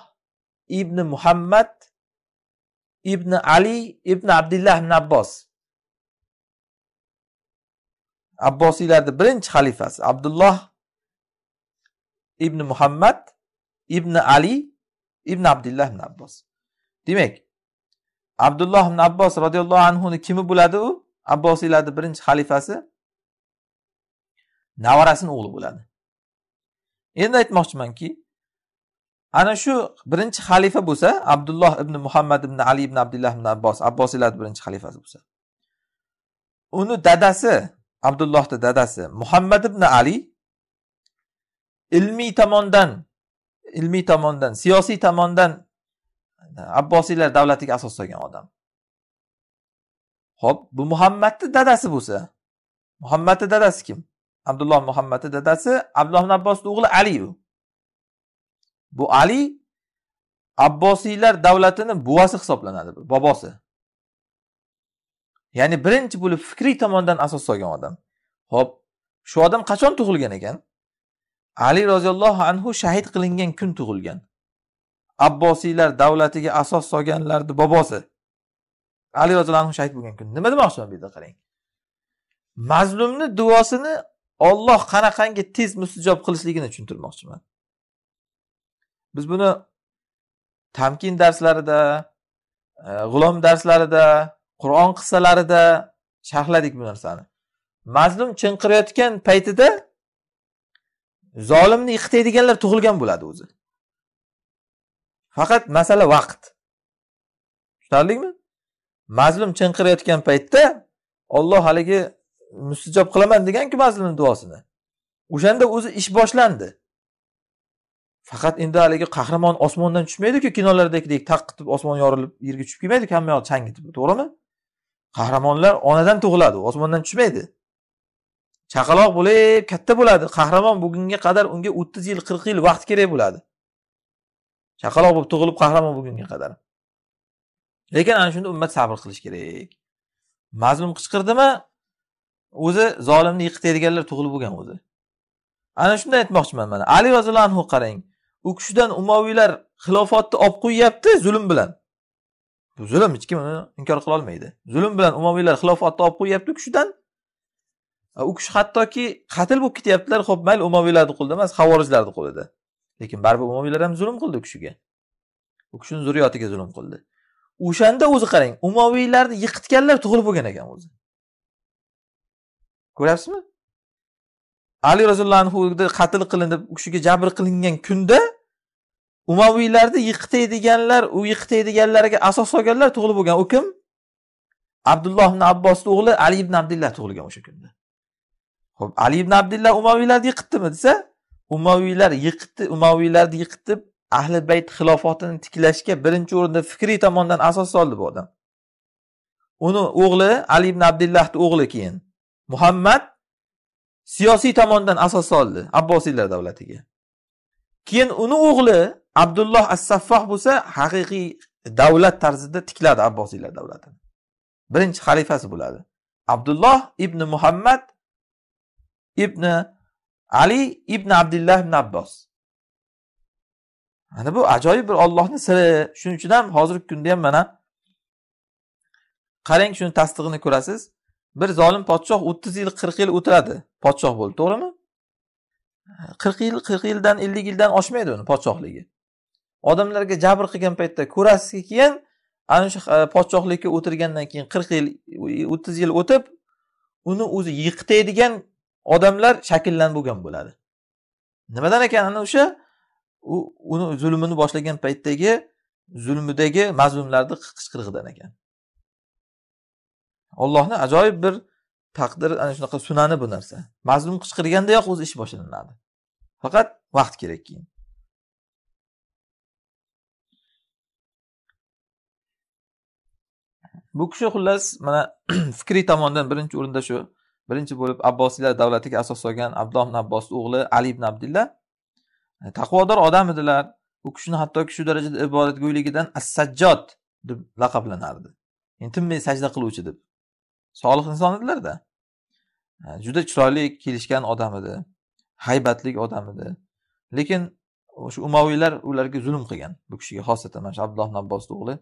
ibn muhammad ibn ali ibn abdullah ibn abbos abbosiylarni birinchi xalifasi abdulloh ibn muhammad ibn ali ibn abdullah ibn abbos demak abdulloh ibn abbos roziyallohu anhuni kimi bo'ladi u abbosiylarni birinchi xalifasi navarasini o'g'li bo'ladi endi aytmoqchimanki ana shu birinchi xalifa bo'lsa abdulloh ibn muhammad ibn ali ibn abdullah ibn abbos abbosiylarni birinchi xalifasi bo'lsa uni dadasi abdullohni dadasi muhammad ibn ali ilmiy tomondan ilmiy tomondan siyosiy tomondan abbosiylar davlatiga asos solgan odam ho'p bu muhammadni dadasi bo'lsa muhammadni dadasi kim abdulloh muhammadni dadasi abdulloh abbosni o'g'li ali u bu ali abbosiylar davlatini buvasi hisoblanadi bobosi ya'ni birinchi bo'lib fikriy tomondan asos solgan odam ho'p shu odam qachon tug'ilgan ekan ali roziyallohu anhu shahid qilingan kun tug'ilgan abbosiylar davlatiga asos solganlarni bobosi ali roziyallohu anhu shahid bo'lgan kun nima demoqchiman bu yerda qarang mazlumni duosini olloh qanaqangi tez mustijob qilishligini tushuntirmoqchiman biz buni tamkin darslarida e, g'ulom darslarida qur'on qissalarida sharhladik bu narsani mazlum chinqirayotgan paytida zolimni yiqitadiganlar tug'ilgan bo'ladi o'zi faqat masala vaqt tushunarlimi mazlum chinqirayotgan paytda olloh haligi mustijob qilaman deganku mazlumni duosini o'shanda o'zi ish boshlandi faqat endi haligi qahramon osmondan tushmaydiku kinolardagidek taqqitib osmon yorilib yerga tushib kelmaydi hamma yoq changitib to'g'rimi qahramonlar onadan tug'iladi osmondan tushmaydi chaqaloq bo'lib katta bo'ladi qahramon bugunga qadar unga o'ttiz yil qirq yil vaqt kerak bo'ladi chaqaloq bo'lib tug'ilib qahramon bugunga qadar lekin ana shunda ummat sabr qilish kerak mazlum qichqirdimi o'zi zolimni yiqitadiganlar tug'ilib bo'lgan o'zi ana shunday aytmoqchiman mana ali roziyallohu anhu qarang u kishidan umaviylar xilofatni olib qo'yyapti zulm bilan Bu zulm hech kim uni inkor qila olmaydi. Zulm bilan umomiylar xilofatni olib qo'yapti kishidan. u kishi hattoki qatl bo'lib ketyaptilar, xo'p, mayli umomiylarni qo'lida emas, havorijlarni qo'lida. Lekin baribir umomiylar ham zulm qildi u kishiga. U kishining zurriyotiga zulm qildi. O'shanda o'zi qarang, umoviylarni yiqitganlar tug'ilib bo'lgan ekan o'zi. Ko'ryapsizmi? Ali roziyallohu anhuni qatl qilinib, u kishiga jabr qilingan kunda umaviylarni yiqitaydiganlar u yiqitaydiganlarga asos solganlar tug'ilib bo'lgan u kim abdulloh ibn abbosni o'g'li ali ibn abdillah tug'ilgan o'sha kunda ho'p ali ibn abdillah umaviylarni yiqitdimi desa umaviylar yiqitdi umaviylarni yiqitib ahli bayt xilofatini tiklashga birinchi o'rinda fikriy tomondan asos soldi bu odam uni o'g'li ali ibn abdillahni o'g'li keyin muhammad siyosiy tomondan asos soldi abbosiylar davlatiga keyin uni o'g'li abdulloh as saffoh bo'lsa haqiqiy davlat tarzida tikladi abbosiylar davlatini birinchi xalifasi bo'ladi abdulloh ibn muhammad ibn ali ibn abdullah ibn abbos mana bu ajoyib bir ollohni siri shuning uchun ham hozirgi kunda ham mana qarang shuni tasdig'ini ko'rasiz bir zolim podshoh o'ttiz yil qirq yil o'tiradi podshoh bo'lib to'g'rimi qirq yil qirq yildan ellik yildan oshmaydi uni podshohligi odamlarga jabr qilgan paytda ko'rasizki keyin ana shu e, podshohlikka o'tirgandan keyin qirq yil o'ttiz yil o'tib uni o'zi yiqitadigan odamlar shakllanib bo'lgan bo'ladi nimadan ekan ana o'sha u uni zulmini boshlagan paytdagi zulmidagi mazlumlarni qichqirig'idan ekan ollohni ajoyib bir taqdiri ana shunaqa sunani bu narsa mazlum qichqirgandayoq o'zi ish boshlanadi faqat vaqt kerak keyin bu kishi xullas mana *clears throat* fikriy tomondan birinchi o'rinda shu birinchi bo'lib abbosiylar davlatiga asos solgan abdulloh ibn abbos o'g'li ali ibn abdulla e, taqvodor odam edilar u kishini hattoki shu darajada ibodatgo'yligidan as sajjod deb laqablanardi yani tinmay sajda qiluvchi deb solih inson edilarda e, juda chiroyli kelishgan odam edi haybatli odam edi lekin o'sha umaviylar ularga zulm qilgan bu kishiga xosatan mana shu abdulloh abbosni o'g'li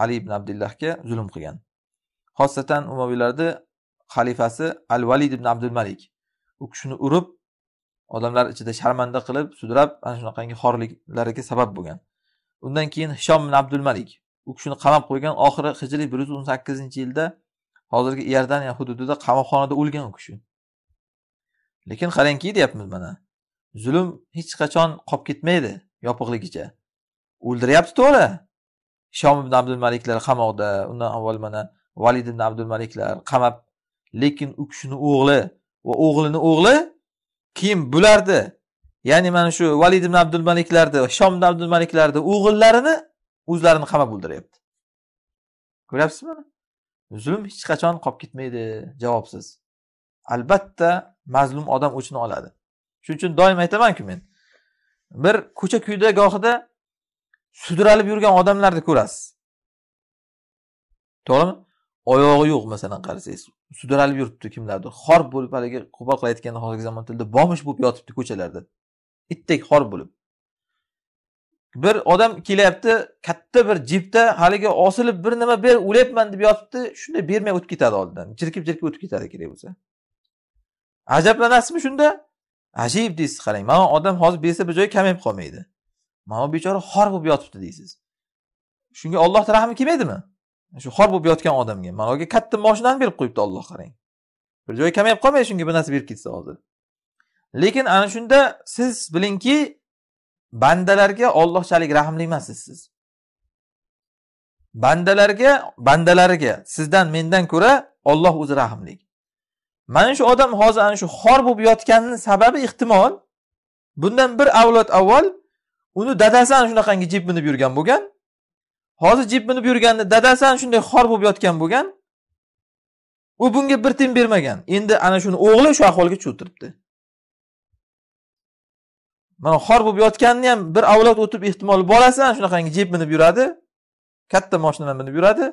ali ibn abdullohga zulm qilgan xosatan umaviylarni xalifasi al valid ibn abdul malik u kishini urib odamlar ichida sharmanda qilib sudrab ana shunaqangi xorliklariga sabab bo'lgan undan keyin hishom ibn abdul malik u kishini qamab qo'ygan oxiri hijriy bir yuz o'n sakkizinchi yilda hozirgi iordaniya hududida qamoqxonada o'lgan u kishi lekin qarangki deyapmiz mana zulm hech qachon qolib ketmaydi yopiqligicha o'ldiryapti to'g'ri shom ibn abdul maliklar qamoqda undan avval mana valid ibn abdul maliklar qamab lekin u kishini o'g'li va o'g'lini o'g'li keyin bularni ya'ni mana shu valid ibn abdul maliklarni shom ibn abdul maliklarni o'g'illarini o'zlarini qamab o'ldiryapti ko'ryapsizmi zulm hech qachon qolib ketmaydi javobsiz albatta mazlum odam o'chini oladi shuning uchun doim aytamanku men bir ko'cha kuyda gohida sudralib yurgan odamlarni ko'rasiz to'g'rimi oyog'i yo'q masalan qarasangiz sudralib yuribdi kimlardir xor bo'lib haligi qo'pol aytganda hozirgi zamon tilida bomish bo'lib yotibdi ko'chalarda itdek xor bo'lib bir odam kelyapti katta bir jipda haligi osilib bir nima ber o'lyapman deb yotibdi shunday bermay o'tib ketadi oldidan jirkib jirkib o'tib ketadi kerak bo'lsa ajablanasizmi shunda ajib deysiz qarang mana odam hozir bersa bir joyi kamayib qolmaydi mana bu bechora xor bo'lib yotibdi deysiz shunga ollohni rahmi kelmaydimi shu xor bo'lib yotgan odamga mana buga katta moshinani berib qo'yibdi olloh qarang bir joyi kamayib qolmaydi shunga bir narsa berib ketsa hozir lekin ana shunda siz bilingki bandalarga ollohchalik rahmli emassiz siz bandalarga bandalariga sizdan mendan ko'ra olloh o'zi rahmli mana shu odam hozir ana shu xor bo'lib yotganini sababi ehtimol bundan bir avlod avval uni dadasi ana shunaqangi jip minib yurgan bo'lgan hozir jip minib yurganda dadasi ana shunday xor bo'lib yotgan bo'lgan u bunga bir tiyin bermagan endi ana shuni o'g'li shu ahvolga tushib o'tiribdi mana xor bo'lib yotganini ham bir avlod o'tib ehtimol bolasi ana shunaqangi jip minib yuradi katta moshinani minib yuradi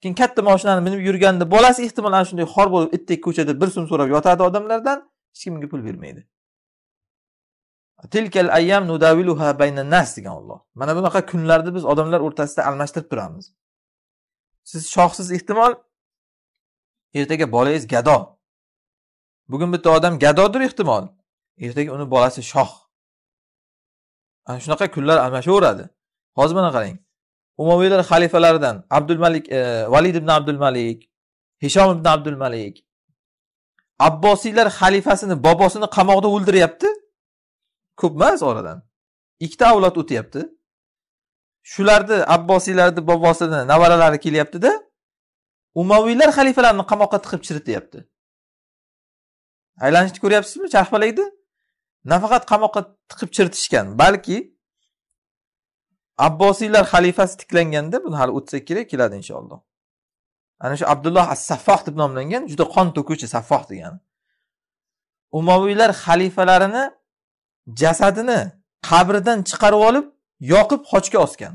keyin katta moshinani minib yurganda bolasi ehtimol ana shunday xor bo'lib itdek ko'chada bir so'm so'rab yotadi odamlardan hech kimga pul bermaydi tilkal ayyam nudaviluha bayna nas degan Alloh. Mana bunaqa kunlarni biz odamlar o'rtasida almashtirib turamiz. Siz shoxsiz ehtimol ertaga bolangiz gado. Bugun bitta odam gadodir ehtimol. Ertaga uni bolasi shoh. Ana shunaqa kunlar almashaveradi. Hozir mana qarang. Umaviylar xalifalaridan Abdul Malik e, Valid ibn Abdul Malik, Hisom ibn Abdul Malik Abbosiylar xalifasini, bobosini qamoqda o'ldiryapti. ko'p emas oradan ikkita avlod o'tyapti shularni abbosiylarni bobosini nabaralari kelyaptida umaviylar xalifalarni qamoqqa tiqib chirityapti aylanishni ko'ryapsizmi charxpalakni nafaqat qamoqqa tiqib chiritishgan balki abbosiylar xalifasi tiklanganda buni hali o'tsak kerak keladi inshaalloh ana shu abdulloh as saffoh deb nomlangan juda qon to'kuvchi saffoh degani umaviylar xalifalarini jasadini qabridan chiqarib olib yoqib xochga osgan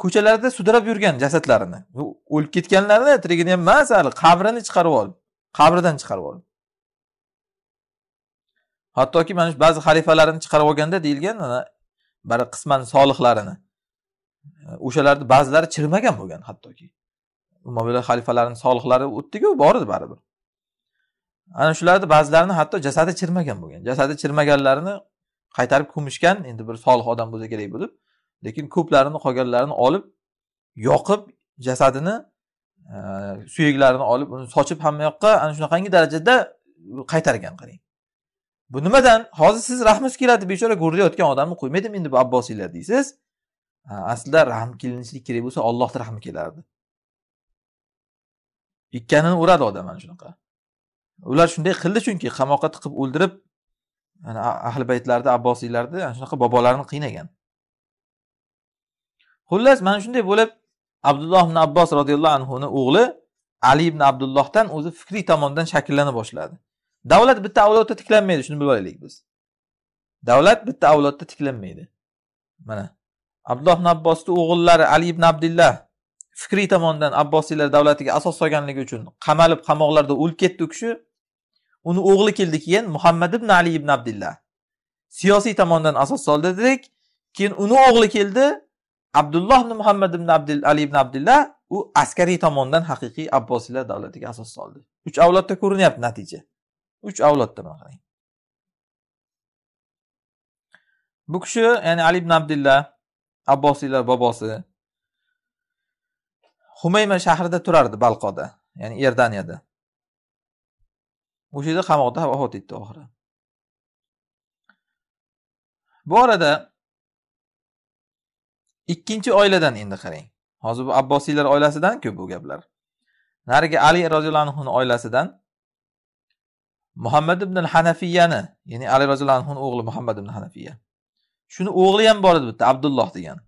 ko'chalarda sudrab yurgan jasadlarini o'lib ketganlarni tirigini ham emas hali qabrini chiqarib olib qabridan chiqarib olib hattoki mana shu ba'zi xalifalarini chiqarib olganda deyilgan bir qisman solihlarini o'shalarni ba'zilari chirmagan bo'lgan hattoki umavilar xalifalarini solihlari o'tdiku bor edi baribir ana shularni ba'zilarini hatto jasadi chirmagan bo'lgan jasadi chirmaganlarini qaytarib ko'mishgan endi bir solih odam bo'lsa kerak bo'lib lekin ko'plarini qolganlarini olib yoqib jasadini e, suyaklarini olib uni sochib hamma yoqqa ana shunaqangi darajada qaytargan qarang bu nimadan hozir siz rahmingiz keladi bechora go'rda yotgan odamni qo'ymaydimi endi bu abbosiylar deysiz aslida rahm kelinishlik kerak bo'lsa ollohni rahmi kelardi ikkanini uradi odam ana shunaqa ular shunday qildi chunki qamoqqa tiqib o'ldirib yani ahli baytlarda abbosiylarda yani shunaqa bobolarini qiynagan xullas mana shunday bo'lib abdulloh ibn abbos roziyallohu anhuni o'g'li ali ibn abdullohdan o'zi fikriy tomondan shakllana boshladi davlat bitta avlodda tiklanmaydi shuni bilib olaylik biz davlat bitta avlodda tiklanmaydi mana abdulloh ibn abbosni o'g'illari ali ibn abdillah fikriy tomondan abbosiylar davlatiga asos solganligi uchun qamalib qamoqlarda o'lib ketdi u kishi uni o'g'li keldi keyin muhammad ibn ali ibn abdillah siyosiy tomondan asos soldi dedik keyin uni o'g'li keldi abdulloh ibn muhammad ibn abdul ali ibn abdillah u askariy tomondan haqiqiy abbosiylar davlatiga asos soldi uch avlodda ko'rinyapti natija uch avlodda mana qarang bu kishi ya'ni ali ibn abdillah abbosiylar bobosi humayma shahrida turardi balqoda ya'ni iordaniyada o'sha yerda qamoqda vafot etdi oxiri bu orada ikkinchi oiladan endi qarang hozir bu abbosiylar oilasidanku bu gaplar narigi ali roziyallohu anhuni oilasidan muhammad ibn hanafiyani ya'ni ali roziyallohu anhuni o'g'li muhammad ibn hanafiya shuni o'g'li ham bor edi bitta abdulloh degan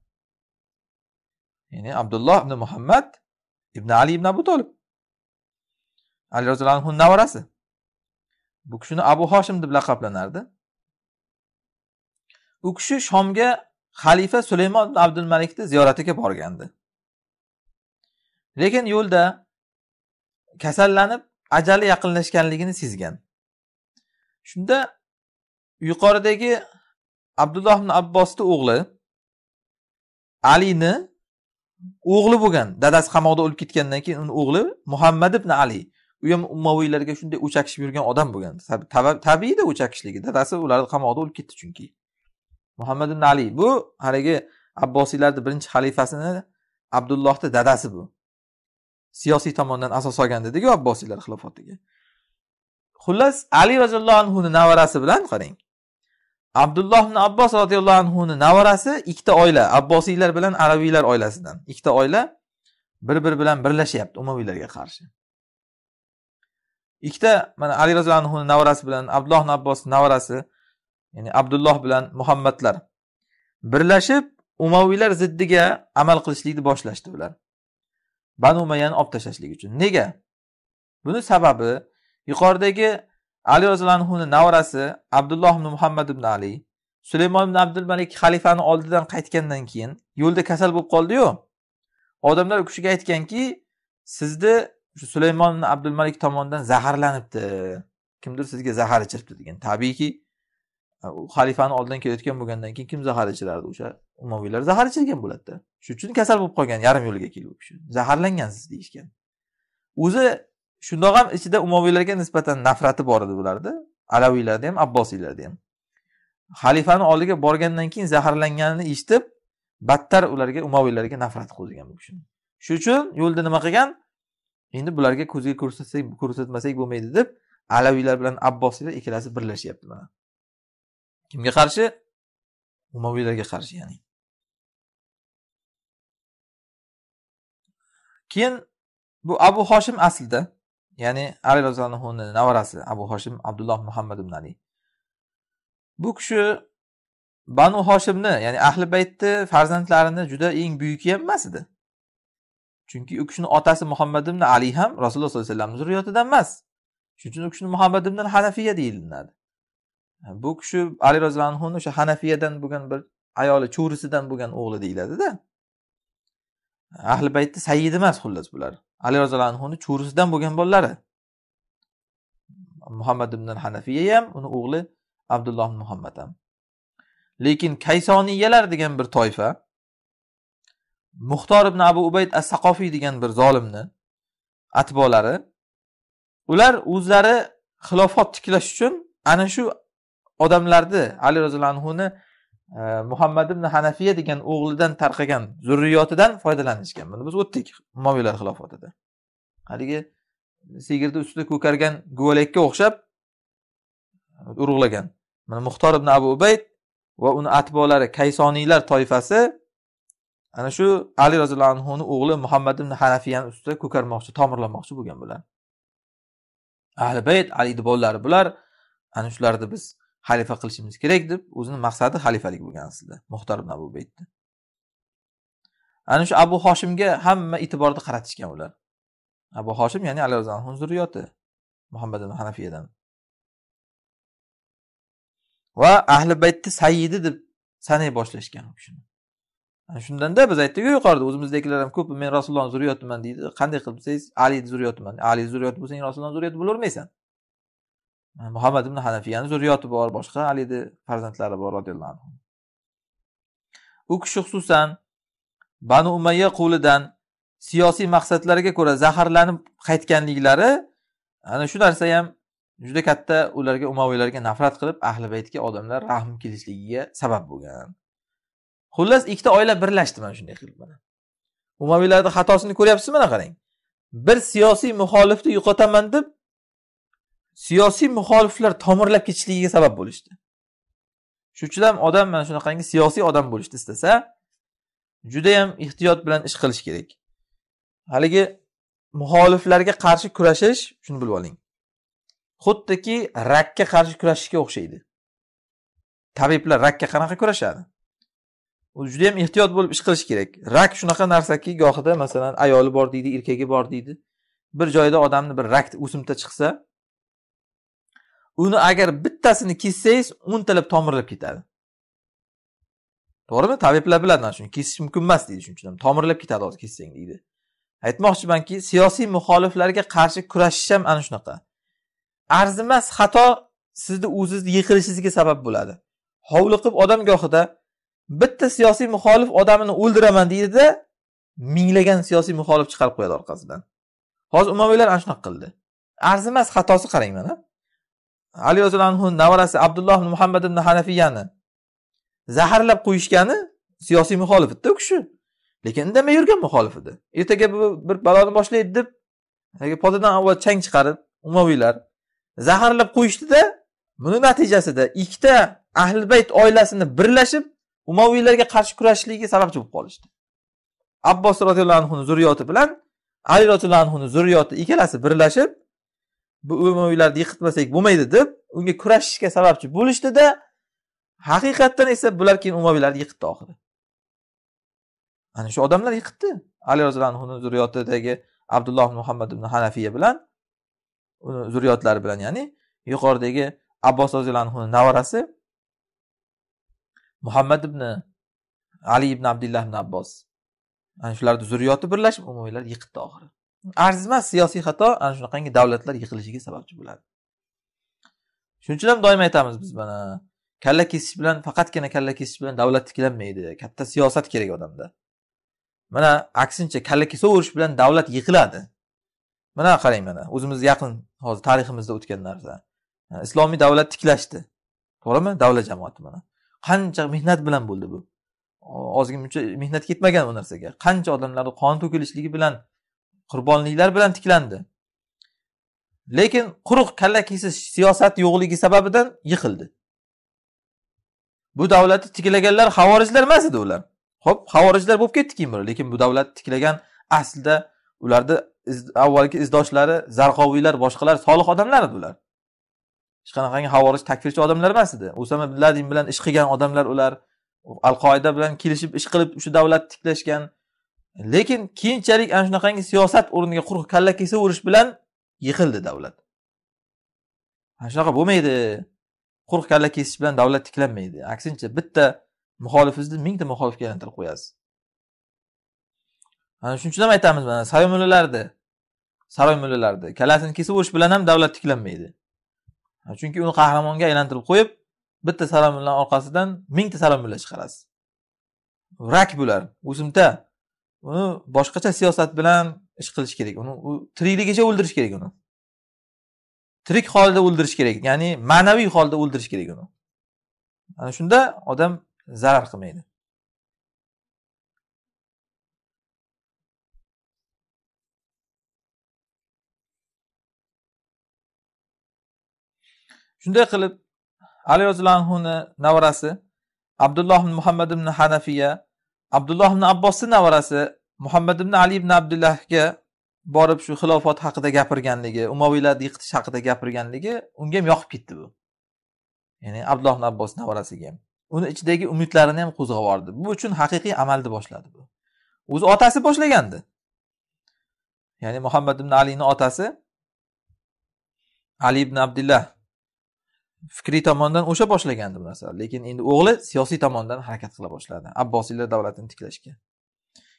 ya'ni abdulloh ibn muhammad ibn ali ibn abu tolib ali roziyallohu anhuni nevarasi bu kishini abu hoshim deb laqablanardi u kishi shomga xalifa sulaymon abdul malikni ziyoratiga borgandi lekin yo'lda kasallanib ajali yaqinlashganligini sezgan shunda yuqoridagi abdulloh ibn abbosni o'g'li alini o'g'li bo'lgan dadasi qamoqda o'lib ketgandan keyin uni o'g'li muhammad ibn ali u ham ummaviylarga shunday o'chakishib yurgan odam bo'lgan tabiiyda o'chakishligi dadasi ularni qamoqda o'lib ketdi chunki muhammad ibn ali bu haligi abbosiylarni birinchi xalifasini abdullohni dadasi bu siyosiy tomondan asos olgan dediku abbosiylar xilofatiga xullas ali roziyallohu anhuni nevarasi bilan qarang abdulloh ibn abbos roziyallohu anhuni nevarasi ikkita oila abbosiylar bilan arabiylar oilasidan ikkita oila bir biri bilan birlashyapti umaviylarga qarshi ikkita mana ali roziyallohu anhuni nevarasi bilan abdulloh abbos nevarasi ya'ni abdulloh bilan muhammadlar birlashib umaviylar ziddiga amal qilishlikni boshlashdi ular banu umayani olib tashlashlik uchun nega buni sababi yuqoridagi ali roziyallohu anhuni nevarasi abdulloh ibn muhammad ibn ali sulaymon ibn abdul malik xalifani oldidan qaytgandan keyin yo'lda kasal bo'lib qoldiyu odamlar u kishiga aytganki sizni shu sulaymon abdul malik tomonidan zaharlanibdi kimdir sizga zahar ichiribdi degan tabiiyki u xalifani oldidan kelayotgan bo'lgandan keyin kim zahar ichirardi o'sha umoviylar zahar ichirgan bo'ladida shuning uchun kasal bo'lib qolgan yarim yo'lga kelib kishi zaharlangansiz deyishgan o'zi shundoq ham ichida umoviylarga nisbatan nafrati bor edi ularni alaviylarda ham abbosiylarda ham xalifani oldiga borgandan keyin zaharlanganini eshitib battar ularga umoviylarga nafrat qo'zigan bu kishini shuning uchun yo'lda nima qilgan endi bularga ko'zga ko'rsatsak ko'rsatmasak bo'lmaydi deb alaviylar bilan abbosiylar ikkalasi birlashyapti mana kimga qarshi umaviylarga qarshi ya'ni keyin bu abu hoshim aslida ya'ni ali roziyallohuni nevarasi abu hoshim abdulloh muhammad ibn ali bu kishi banu hoshimni ya'ni ahli baytni farzandlarini juda eng buyuki ham emas edi chunki u kishini otasi muhammad ibn ali ham rasululloh sollallohu alayhi vasallamni zurriyotidan emas shuning uchun u kishini muhammad ibn hanafiya deyilinadi bu kishi ali roziyallohu anhuni o'sha hanafiyadan bo'lgan bir ayoli cho'risidan bo'lgan o'g'li deyiladida ahli baytni sayyidi emas xullas bular ali roziyallohu anhuni cho'risidan bo'lgan bolalari muhammad ibn hanafiya ham uni o'g'li abdulloh muhammad ham lekin kaysoniyalar degan bir toifa muxtor ibn abu ubayd as saqofiy degan bir zolimni atbolari ular o'zlari xilofat tiklash uchun ana shu odamlarni ali roziyallohu anhuni e, muhammad ibn hanafiya degan o'g'lidan tarqagan zurriyotidan foydalanishgan buni biz o'tdik umoviylar xilofatida haligi sigirni ustida ko'kargan guvalakka o'xshab urug'lagan mana muxtor ibn abu ubayd va uni atbolari kaysoniylar toifasi ana shu ali roziyallohu anhuni o'g'li muhammad ibn hanafiyani ustida ko'karmoqchi tomirlamoqchi bo'lgan bular ahli bayt alini bolalari bular ana shularni biz xalifa qilishimiz kerak deb o'zini maqsadi xalifalik bo'lgan aslida muxtor ibn abu baytni ana shu abu hoshimga hamma e'tiborni qaratishgan ular abu hoshim ya'ni ali roziyallohu zurriyoti muhammad ibn hanafiyadan va ahli baytni sayidi deb sanay boshlashgan u kishini shundanda biz aytdikku yuqorida o'zimizdagilar ham ko'p men rasulullohni zurriyotiman deydi qanday qilib desangiz alini zurriyotiman ali zurriyoti bo'lsang rasulullohni zurriyoti bo'lavermaysan muhammad ibn hanafiyani zurriyoti bor boshqa alini farzandlari bor roziyallohu anhu u kishi xususan banu umayya qo'lidan siyosiy maqsadlarga ko'ra zaharlanib qaytganliklari ana shu narsa ham juda katta ularga umaviylarga nafrat qilib ahli baytga odamlar rahm kelishligiga sabab bo'lgan xullas ikkita oila birlashdi mana shunday qilib mana umaviylarni xatosini ko'ryapsizmi mana qarang bir siyosiy muxolifni yo'qotaman deb siyosiy muxoliflar tomirlab ketishligiga sabab bo'lishdi shuning uchun ham odam mana shunaqangi siyosiy odam bo'lishni istasa judayam ehtiyot bilan ish qilish kerak haligi muxoliflarga qarshi kurashish shuni bilib oling xuddiki rakka qarshi kurashishga o'xshaydi tabiblar rakka qanaqa kurashadi u juda ham ehtiyot bo'lib ish qilish kerak rak shunaqa narsaki gohida masalan ayoli bor deydi erkagi bor deydi bir joyda odamni bir rak o'simta chiqsa uni agar bittasini kessangiz o'ntalab tomirlab ketadi to'g'rimi tabiblar biladi mana shuni kesish mumkin emas deydi shuning uchun ham tomirlab ketadi hozir kessang deydi aytmoqchimanki siyosiy muxoliflarga qarshi kurashish ham ana shunaqa arzimas xato sizni o'zizni yiqilishingizga sabab bo'ladi hovliqib odam gohida bitta siyosiy muxolif odamini o'ldiraman deydida minglagan siyosiy muxolif chiqarib qo'yadi orqasidan hozir umaviylar ana shunaqa qildi arzimas xatosi qarang mana ali roziyallohu anhuni nevarasi abdulloh ibn muhammad ibn hanafiyani zaharlab qo'yishgani siyosiy muxolifda u kishi lekin indamay yurgan muxolif edi ertaga bu bir baloni boshlaydi deb podadan avval chang chiqarib umaviylar zaharlab qo'yishdida buni natijasida ikkita ahli bayt oilasini birlashib umaviylarga qarshi kurashishligiga sababchi bo'lib qolishdi abbos roziyallohu anhuni zurriyoti bilan ali roziyallohu anhuni zurriyoti ikkalasi birlashib bu umaviylarni yiqitmasak bo'lmaydi deb unga kurashishga sababchi bo'lishdida haqiqatdan esa bular keyin umaviylarni yiqitdi oxiri ana shu odamlar yiqitdi ali roziyallohu anhuni zurriyotidagi abdulloh muhammad ibn hanafiya bilan zurriyotlari bilan ya'ni yuqoridagi abbos roziyallohu anhuni navarasi muhammad ibn ali ibn abdullah ibn abbos ana shularni zurriyoti birlashib umaviylar yiqitdi oxiri arzimas siyosiy xato ana shunaqangi davlatlar yiqilishiga sababchi bo'ladi shuning uchun ham doim aytamiz biz mana kalla kesish bilan faqatgina kalla kesish bilan davlat tiklanmaydi katta siyosat kerak odamda mana aksincha kalla kesaverish bilan davlat yiqiladi mana qarang mana o'zimizni yaqin hozir tariximizda o'tgan narsa islomiy davlat tiklashdi to'g'rimi davlat jamoati mana qancha mehnat bilan bo'ldi bu muncha mehnat ketmagan bu narsaga qancha odamlarni qon to'kilishligi bilan qurbonliklar bilan tiklandi lekin quruq kalla kesish siyosat yo'qligi sababidan yiqildi bu davlatni tiklaganlar havorijlar emas edi ular ho'p havorijlar bo'lib ketdi keyin lekin bu davlatni tiklagan aslida ularni avvalgi izdoshlari zarqoviylar boshqalar solih odamlar edi ular hech qanaqangi havorij takfirchi odamlar emas edi usama bin ladin bilan ish qilgan odamlar ular al qoida bilan kelishib ish qilib o'sha davlatni tiklashgan lekin keyinchalik ana shunaqangi siyosat o'rniga quruq kalla kesaverish bilan yiqildi davlat ana shunaqa bo'lmaydi quruq kalla kesish bilan davlat tiklanmaydi aksincha bitta muxolifingizni mingta muxolifga aylantirib qo'yasiz ana shuning uchun ham aytamiz mana saroy mullalarni saroy mullalarni kallasini kesaverish bilan ham davlat tiklanmaydi chunki uni qahramonga aylantirib qo'yib bitta salom bilan orqasidan mingta salom bilan chiqarasiz rak bular o'simta uni boshqacha siyosat bilan ish qilish kerak uni tirikligicha o'ldirish kerak uni tirik holda o'ldirish kerak ya'ni ma'naviy holda o'ldirish kerak uni ana shunda odam zarar qilmaydi shunday qilib ali anhuni nevarasi abdulloh ibn muhammad ibn hanafiya abdulloh ibn abbosni nevarasi muhammad ibn ali ibn abdullahga borib shu xilofat haqida gapirganligi umaviylarni yiqitish haqida gapirganligi unga ham yoqib ketdi bu ya'ni abdulloh ibn abbos nevarasiga ham uni ichidagi umidlarini ham qo'zg'ab yubordi bu uchun haqiqiy amalni boshladi bu o'zi otasi boshlagandi ya'ni muhammad ibn alini otasi ali ibn abdullah fikriy tomondan o'sha boshlagandi bu narsa lekin endi o'g'li siyosiy tomondan harakat qila boshladi abbosiylar davlatini tiklashga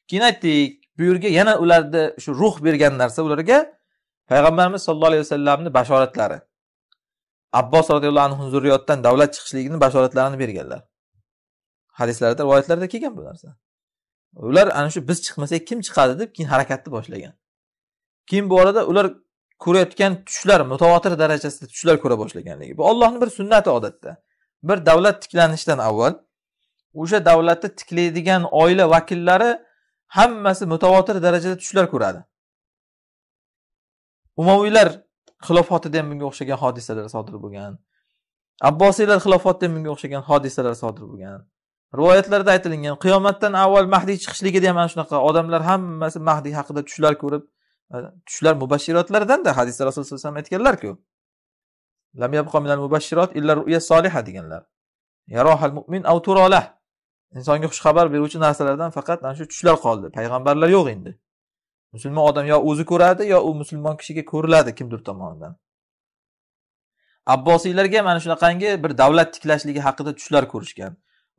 keyin aytdik bu yerga yana ularni shu ruh bergan narsa ularga payg'ambarimiz sollallohu alayhi vasallamni bashoratlari abbos roziyallohu anhu zurriyotdan davlat chiqishligini bashoratlarini berganlar hadislarda rivoyatlarda kelgan bu narsa ular ana shu biz chiqmasak kim chiqadi deb keyin harakatni boshlagan keyin bu orada ular ko'rayotgan tushlar mutavotir darajasida tushlar ko'ra boshlaganligi bu ollohni bir sunnati odatda bir davlat tiklanishidan avval o'sha davlatni tiklaydigan oila vakillari hammasi mutavotir darajada tushlar ko'radi umaviylar xilofotida ham bunga o'xshagan hodisalar sodir bo'lgan abbosiylar xilofotida ham bunga o'xshagan hodisalar sodir bo'lgan rivoyatlarda aytilingan qiyomatdan avval mahdiy chiqishligida ham mana shunaqa odamlar hammasi mahdiy haqida tushlar ko'rib tushlar mubashshirotlardan da hadisda rasululloh sallallohu alayhi vasallam aytganlarku lam minal mubashshirot illa ruya soliha deganlar yarohal mu'min turolah insonga xushxabar beruvchi narsalardan faqat mana shu tushlar qoldi payg'ambarlar yo'q endi musulmon odam yo o'zi ko'radi yo u musulmon kishiga ko'riladi kimdir tomonidan abbosiylarga mana shunaqangi bir davlat tiklashligi haqida tushlar ko'rishgan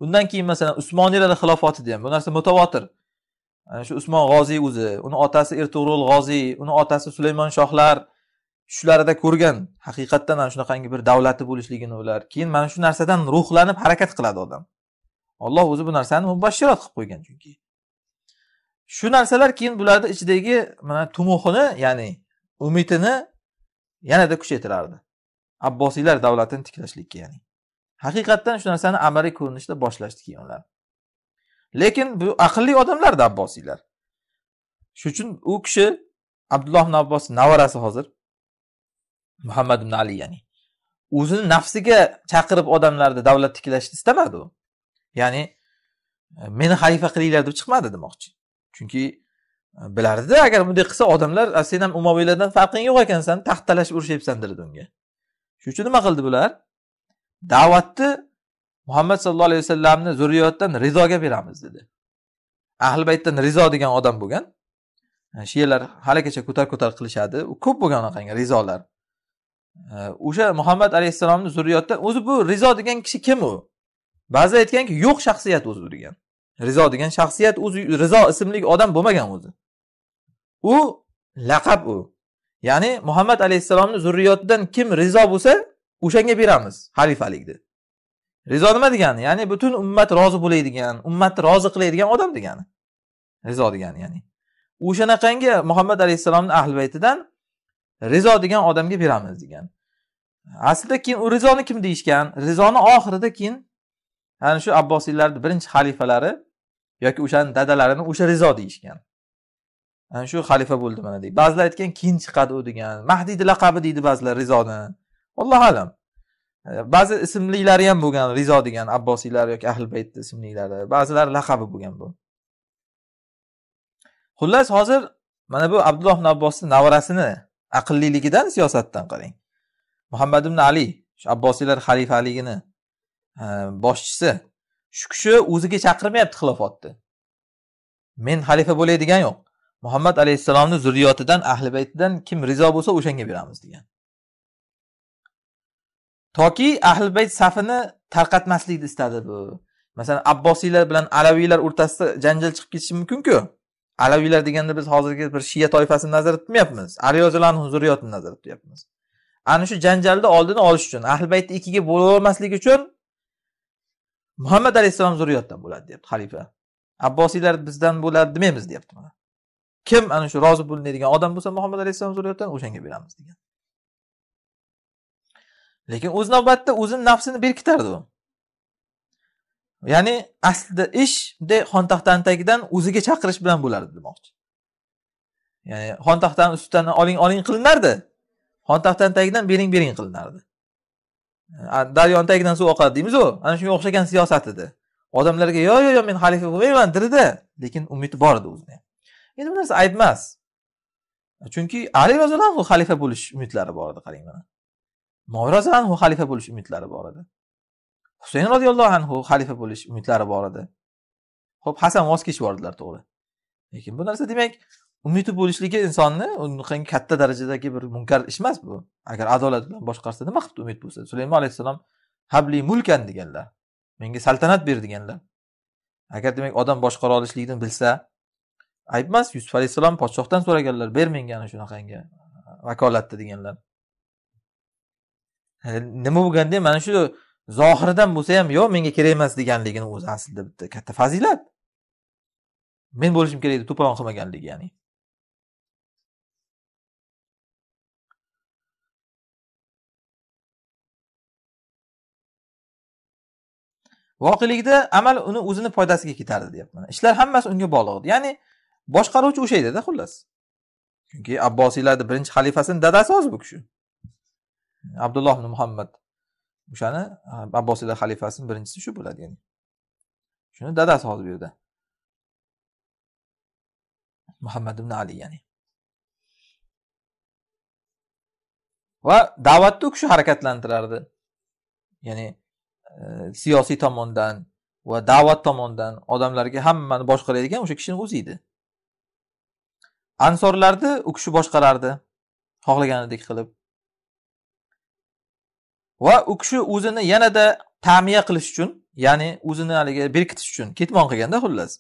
undan keyin masalan usmoniylar xilofotida ham bu narsa mutavotir ana shu usmon g'oziy o'zi uni otasi ertugrul g'oziy uni otasi sulaymon shohlar tushlarida ko'rgan haqiqatdan ana shunaqangi bir davlati bo'lishligini ular keyin mana shu narsadan ruhlanib harakat qiladi odam olloh o'zi bu narsani mubashshirot qilib qo'ygan chunki shu narsalar keyin bularni ichidagi mana tumuhini ya'ni umidini yanada kuchaytirardi abbosiylar davlatini tiklashlikka ya'ni haqiqatdan shu narsani amaliy ko'rinishda boshlashdi keyin ular lekin bu aqlli odamlarda abbosiylar shuning uchun u kishi abdulloh ibn abbos nevarasi hozir muhammad ibn ali ya'ni o'zini nafsiga chaqirib odamlarni davlat tiklashni istamadi u ya'ni e, meni xalifa qilinglar deb chiqmadi demoqchi chunki e, bilardida agar bunday qilsa odamlar sen ham umaviylardan farqing yo'q ekansan taxt talashib urushyapsan derdi unga shuning uchun nima qildi bular da'vatni muhammad sallallohu alayhi vasallamni zurriyotdan rizoga beramiz dedi ahli baytdan rizo degan odam bo'lgan shiyalar haligacha ko'tar ko'tar qilishadi ko'p bo'lgan unaqangi rizolar o'sha muhammad alayhissalomni zurriyotdan o'zi bu rizo degan kishi kim u ba'zi aytganki yo'q shaxsiyat o'zi degan rizo degan shaxsiyat o'zi rizo ismli odam bo'lmagan o'zi u laqab u ya'ni muhammad alayhissalomni zurriyotidan kim rizo bo'lsa o'shanga beramiz xalifalikni rizo nima degani ya'ni butun ummat rozi bo'ladigan ummatni rozi qiladigan odam degani rizo degani ya'ni o'shanaqangi muhammad alayhissalomni ahli baytidan rizo degan odamga beramiz degan aslida keyin u rizoni kim deyishgan rizoni oxirida keyin ana shu abbosiylarni birinchi xalifalari yoki o'shani dadalarini o'sha rizo deyishgan ana shu xalifa bo'ldi mana deydi ba'zilar aytgan keyin chiqadi u degan mahdiyni laqabi deydi ba'zilar rizoni allohu alam ba'zi ismlilari ham bo'lgan rizo degan abbosiylar yoki ahli bayt ismlilari ba'zilari laqabi bo'lgan bu xullas hozir mana bu abdulloh ibn abbosni nevarasini aqlliligidan siyosatdan qarang muhammad ibn ali shu abbosiylar xalifaligini e, boshchisi shu kishi o'ziga chaqirmayapti xilofotni men xalifa bo'lay degani yo'q muhammad alayhissalomni zurriyotidan ahli baytidan kim rizo bo'lsa o'shanga beramiz degan toki ahli bayt safini tarqatmaslikni istadi bu masalan abbosiylar bilan alaviylar o'rtasida janjal chiqib ketishi mumkinku alaviylar deganda biz hozirgi bir shiya toifasini nazarda tutmayapmiz ariyozilarni huzuriyotini nazarda tutyapmiz ana shu janjalni oldini olish uchun ahli baytni ikkiga bo'lolmaslik uchun muhammad alayhissalom zurriyotdan bo'ladi deyapti xalifa abbosiylar bizdan bo'ladi demaymiz deyapti mana kim ana shu rozi bo'linadigan odam bo'lsa muhammad alayhissalom zurriyotdan o'shanga beramiz degan lekin o'z navbatida o'zini nafsini berkitardi u ya'ni aslida ish bunday xontaxtani tagidan o'ziga chaqirish bilan bo'lardi demoqchi ya'ni xontaxtani ustidan oling oling qilinardi xontaxtani tagidan bering bering qilinardi daryoni tagidan suv oqadi deymiz ana shunga o'xshagan siyosat edi odamlarga yo yo yo men xalifa bo'lmayman dirida lekin umidi bor edi o'zini endi bu narsa ayb emas chunki ali roziyallohu xalifa bo'lish umidlari bor edi qarang mana moviroz anhu xalifa bo'lish umidlari bor edi husayn roziyallohu anhu xalifa bo'lish umidlari bor edi ho'p hasan voz kechib yubordilar to'g'ri lekin bu narsa demak umidi bo'lishligi insonni unaqangi katta darajadagi bir munkar ish emas bu agar adolat bilan boshqarsa nima qilibdi umid bo'lsa sulaymon alayhissalom habli mulkan deganlar menga saltanat ber deganlar agar demak odam boshqara olishligini bilsa ayb emas yusuf alayhissalom podshohdan so'raganlar ber menga ana shunaqangi vakolatni deganlar nima bo'lganda ham mana shu zohiridan bo'lsa ham yo'q menga kerak emas deganligini o'zi aslida bitta katta fazilat men bo'lishim kerak deb to'polon qilmaganligi ya'ni voqelikda amal uni o'zini foydasiga ketardi deyapman ishlar hammasi unga bog'liq ya'ni boshqaruvchi o'sha edida xullas chunki abbosiylarni birinchi xalifasini dadasi hozir bu kishi abdulloh ibn muhammad o'shani abbosiylar xalifasini birinchisi shu bo'ladi ya'ni shuni dadasi hozir bu yerda muhammad ibn ali ya'ni va da'vatni u kishi harakatlantirardi ya'ni e, siyosiy tomondan va da'vat tomondan odamlarga hammani boshqaradigan o'sha kishini o'zi edi ansorlarni u kishi boshqarardi xohlaganidek qilib va u kishi o'zini yanada ta'miya qilish uchun ya'ni o'zini haligi berkitish uchun ketmon qilganda xullas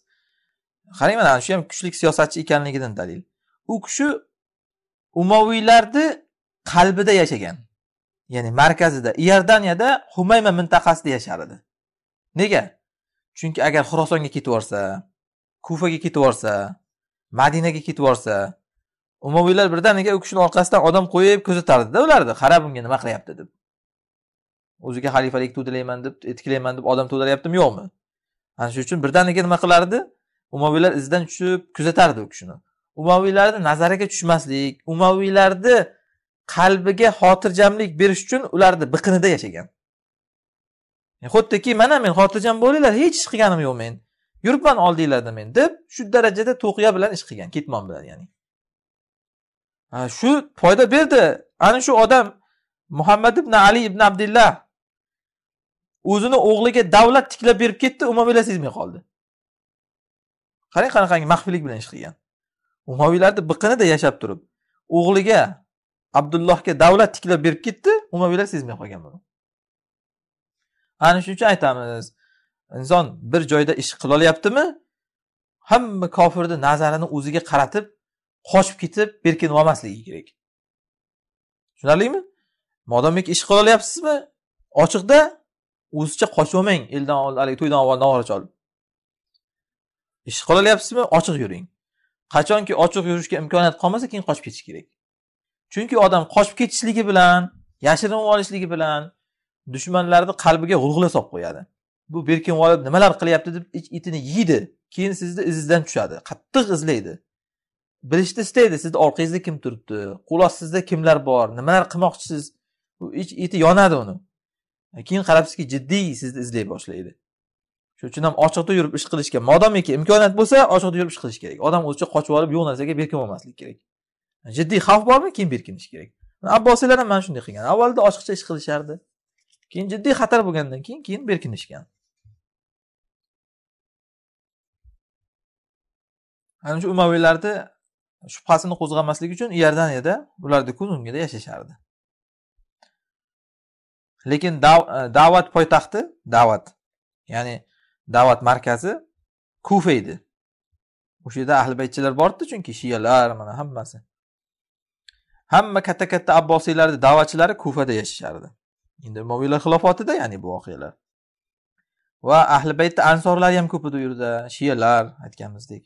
qarang mana shu ham kuchli siyosatchi ekanligidan dalil u kishi umaviylarni qalbida yashagan ya'ni markazida iordaniyada humayma mintaqasida yashar edi nega chunki agar xurosonga ketib yuborsa kufaga ketib yuborsa madinaga ketib yuborsa umaviylar birdaniga u kishini orqasidan odam qo'yib kuzatardida ularni qara bunga nima qilyapti deb o'ziga xalifalik to'dalayman deb tiklayman deb odam to'dalayaptimi yo'qmi ana shuning uchun birdaniga nima qilardi umaviylar izidan tushib kuzatardi u kishini umaviylarni nazariga tushmaslik umaviylarni qalbiga xotirjamlik berish uchun ularni biqinida yashagan e, xuddiki mana men xotirjam bo'linglar hech ish qilganim yo'q men yuribman oldinglarda men deb shu darajada to'qiya bilan ish qilgan ketmon bilan ya'ni shu foyda berdi ana shu odam muhammad ibn ali ibn abdullah o'zini o'g'liga davlat tiklab berib ketdi umaviylar sezmay qoldi qarang qanaqangi maxfiylik bilan ish qilgan umaviylarni biqinida yashab turib o'g'liga abdullohga davlat tiklab berib ketdi umaviylar sezmay qolgan buni ana shuning uchun aytamiz inson bir joyda ish qilolyaptimi hamma kofirni nazarini o'ziga qaratib qochib ketib berkinib olmasligi kerak tushunarlimi modomiki ish qilolyapsizmi ochiqda o'zicha qochib olmang eldan haligi to'ydan avval nog'ora cholib ish qilolyapsizmi ochiq yuring qachonki ochiq yurishga imkoniyat qolmasa keyin qochib ketish kerak chunki odam qochib ketishligi bilan yashirinib olishligi bilan dushmanlarni qalbiga g'ulg'ula solib qo'yadi bu berkinib olib nimalar qilyapti deb ich itini yeydi keyin sizni izizdan tushadi qattiq izlaydi bilishni istaydi sizni orqangizda kim turibdi qo'l ostingizda kimlar bor nimalar qilmoqchisiz u ich iti yonadi uni keyin qarabsizki jiddiy sizni izlay boshlaydi shuning uchun ham ochiqda yurib ish qilishga modomiki imkoniyat bo'lsa ochiqda yurib ish qilish kerak odam o'zicha qochib olib yo'q narsaga berkinib olmaslik kerak jiddiy xavf bormi keyin berkinish kerak abbosiylar ham mana shunday qilgan avvalda ochiqcha ish qilishardi keyin jiddiy xatar bo'lgandan keyin keyin berkinishgan ana shu umaviylarni shubhasini qo'zg'amaslik uchun iordaniyada ularni kun ungida yashashardi lekin e, da'vat poytaxti da'vat ya'ni da'vat markazi kufa edi o'sha yerda ahli baytchilar bordi chunki shiyalar mana hammasi hamma katta katta abbosiylarni da'vatchilari kufada yashashardi endi moviylar xilofotida ya'ni bu voqealar va ahli baytda ansorlari ham ko'p edi u yerda shiyalar aytganimizdek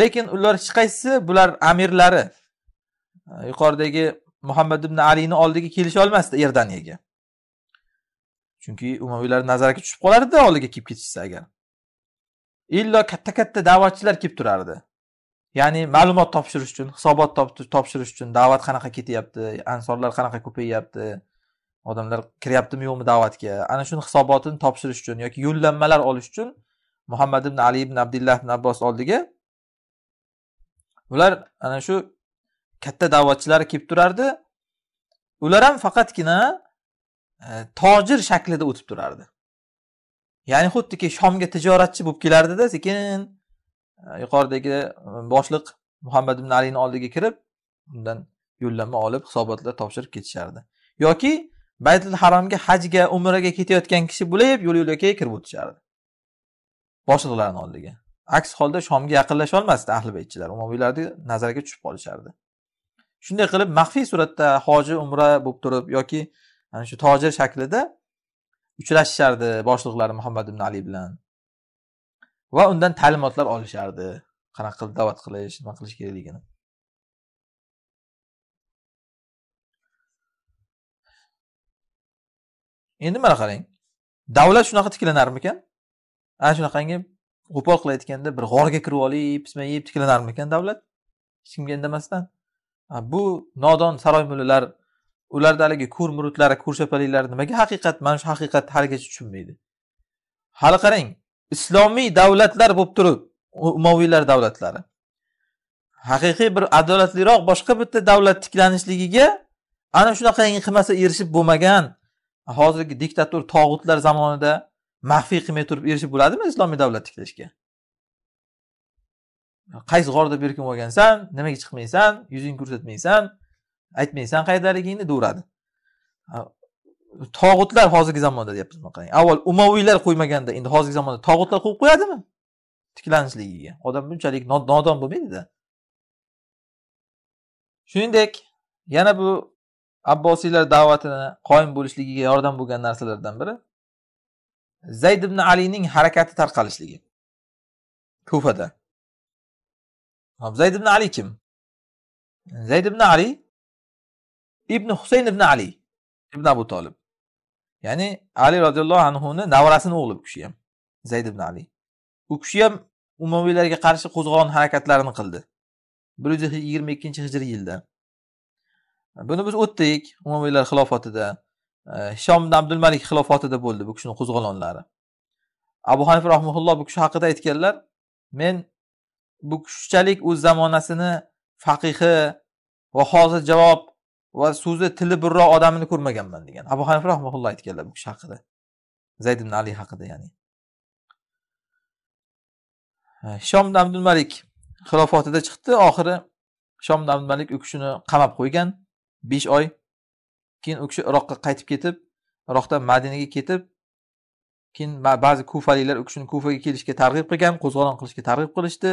lekin ular hech qaysisi bular amirlari e, yuqoridagi muhammad ibn alini oldiga kelisha olmasdi iordaniyaga chunki umaviylar nazariga tushib qolardida oldiga kelib ketishsa agar illo katta katta da'vatchilar kelib turardi ya'ni ma'lumot topshirish uchun hisobot topshirish uchun da'vat qanaqa ketyapti ansorlar qanaqa ko'payyapti odamlar kiryaptimi yo'qmi da'vatga ana shuni hisobotini topshirish uchun yoki yo'llanmalar olish uchun muhammad ibn ali ibn abdullah ibn abbos oldiga ular ana shu katta da'vatchilari kelib turardi ular ham faqatgina e, tojir shaklida o'tib turardi ya'ni xuddiki shomga tijoratchi bo'lib kelardida sekin e, yuqoridagi e, boshliq muhammad ibn alini oldiga kirib undan yo'llanma olib hisobotlar topshirib ketishardi yoki baytul haromga hajga umraga ketayotgan kishi bo'lib yo'l yo'lakay kirib o'tishardi boshliqlarni oldiga aks holda shomga yaqinlasha olmasdi ahli baytchilar umaviylarni nazariga tushib qolishardi shunday qilib maxfiy suratda hoji umra bo'lib turib yoki ana shu tojir shaklida uchrashishardi boshliqlari muhammad ibn ali bilan va undan ta'limotlar olishardi qanaqa qilib da'vat qilish nima qilish kerakligini endi mana qarang davlat shunaqa tiklanarmikan ana shunaqangi qo'pol qilayotganda bir g'orga kirib olib pismayib tiklanarmikan davlat hech kimga indamasdan bu nodon saroy mullalar ularda haligi ko'r murutlari ko'rshapaliklari nimaga haqiqat mana shu haqiqatni haligacha tushunmaydi hali qarang islomiy davlatlar bo'lib turib umoviylar davlatlari haqiqiy bir adolatliroq boshqa bitta davlat tiklanishligiga ana shunaqangi qilmasa erishib bo'lmagan hozirgi diktator tog'utlar zamonida maxfiy qilmay turib erishib bo'ladimi islomiy davlat tiklashga qaysi g'orda berkinib olgansan nimaga chiqmaysan yuzingni ko'rsatmaysan aytmaysan qayerdaligingni deyveradi tog'utlar hozirgi zamonda deyapmiz buni qarang avval umaviylar qo'ymaganda endi hozirgi zamonda tog'utlar qo'yib qo'yadimi tiklanishligiga odam bunchalik nodon bo'lmaydida shuningdek yana bu abbosiylar da'vatini qoyim bo'lishligiga yordam bo'lgan narsalardan biri zayd ibn alining harakati tarqalishligi kufada zayd ibn ali kim zayd ibn ali ibn husayn ibn ali ibn abu Talib. ya'ni ali roziyallohu anhuni navrasini o'g'li bu kishi ham zayd ibn ali u kishi ham umaviylarga qarshi qo'zg'olon harakatlarini qildi 122 hijriy yilda buni biz o'tdik umaviylar xilofatida Hisom ibn abdul malik xilofatida bo'ldi bu kishining qo'zg'olonlari abu Hanifa rahimahulloh bu kishi haqida aytganlar men bu kuchchalik o'z zamonasini faqihi va hozir javob va so'zi tili birroq odamini ko'rmaganman degan abu hanifa rahmaulloh aytganlar bu kishi haqida zayd ibn ali haqida ya'ni shom abdul malik xilofatida chiqdi oxiri shom abdul malik u kishini qamab qo'ygan besh oy keyin u kishi iroqqa qaytib ketib iroqdan madinaga ketib keyin ba'zi kufaliklar u kishini kufaga kelishga targ'ib qilgan qo'zg'olon qilishga targ'ib qilishdi